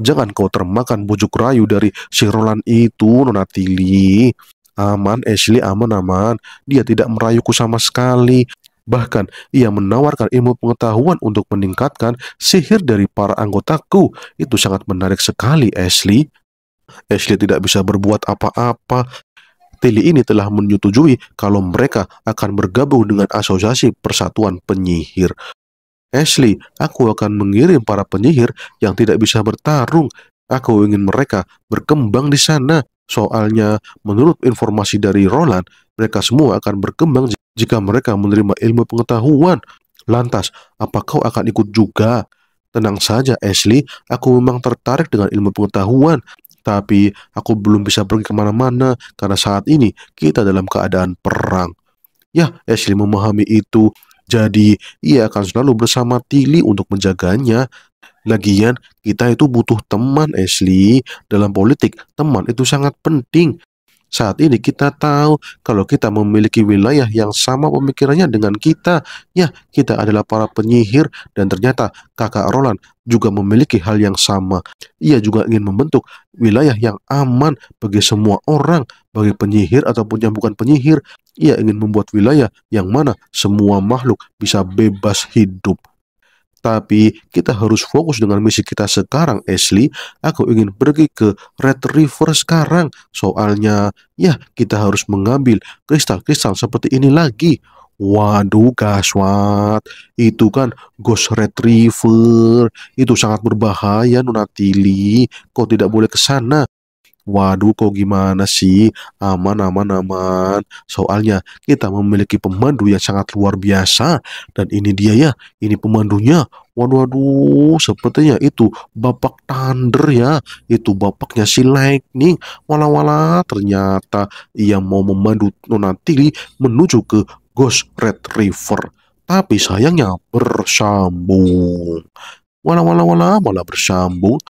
Jangan kau termakan bujuk rayu dari si Roland itu, Nona Tili. Aman, Ashley, aman, aman. Dia tidak merayuku sama sekali. Bahkan, ia menawarkan ilmu pengetahuan untuk meningkatkan sihir dari para anggotaku. Itu sangat menarik sekali, Ashley. Ashley tidak bisa berbuat apa-apa. Tilly ini telah menyetujui kalau mereka akan bergabung dengan asosiasi persatuan penyihir. Ashley, aku akan mengirim para penyihir yang tidak bisa bertarung. Aku ingin mereka berkembang di sana. Soalnya, menurut informasi dari Roland, mereka semua akan berkembang jika mereka menerima ilmu pengetahuan. Lantas, apa kau akan ikut juga? Tenang saja, Ashley. Aku memang tertarik dengan ilmu pengetahuan, tapi aku belum bisa pergi kemana-mana karena saat ini kita dalam keadaan perang. Ya, Ashley memahami itu. Jadi, ia akan selalu bersama Tilly untuk menjaganya. Lagian, kita itu butuh teman, Ashley. Dalam politik, teman itu sangat penting. Saat ini kita tahu kalau kita memiliki wilayah yang sama pemikirannya dengan kita, ya kita adalah para penyihir dan ternyata kakak Roland juga memiliki hal yang sama. Ia juga ingin membentuk wilayah yang aman bagi semua orang, bagi penyihir ataupun yang bukan penyihir. Ia ingin membuat wilayah yang mana semua makhluk bisa bebas hidup. Tapi kita harus fokus dengan misi kita sekarang, Ashley. Aku ingin pergi ke Red River sekarang. Soalnya, ya kita harus mengambil kristal-kristal seperti ini lagi. Waduh Gaswat, itu kan Ghost Red River. itu sangat berbahaya Nunatili, kau tidak boleh ke sana, Waduh kok gimana sih? Aman, aman, aman. Soalnya kita memiliki pemandu yang sangat luar biasa. Dan ini dia ya, ini pemandunya. Waduh, waduh, sepertinya itu bapak Thunder ya. Itu bapaknya si Lightning. Wala-wala, ternyata ia mau memandu Nona Tilly menuju ke Ghost Red River. Tapi sayangnya bersambung. Wala wala wala malah bersambung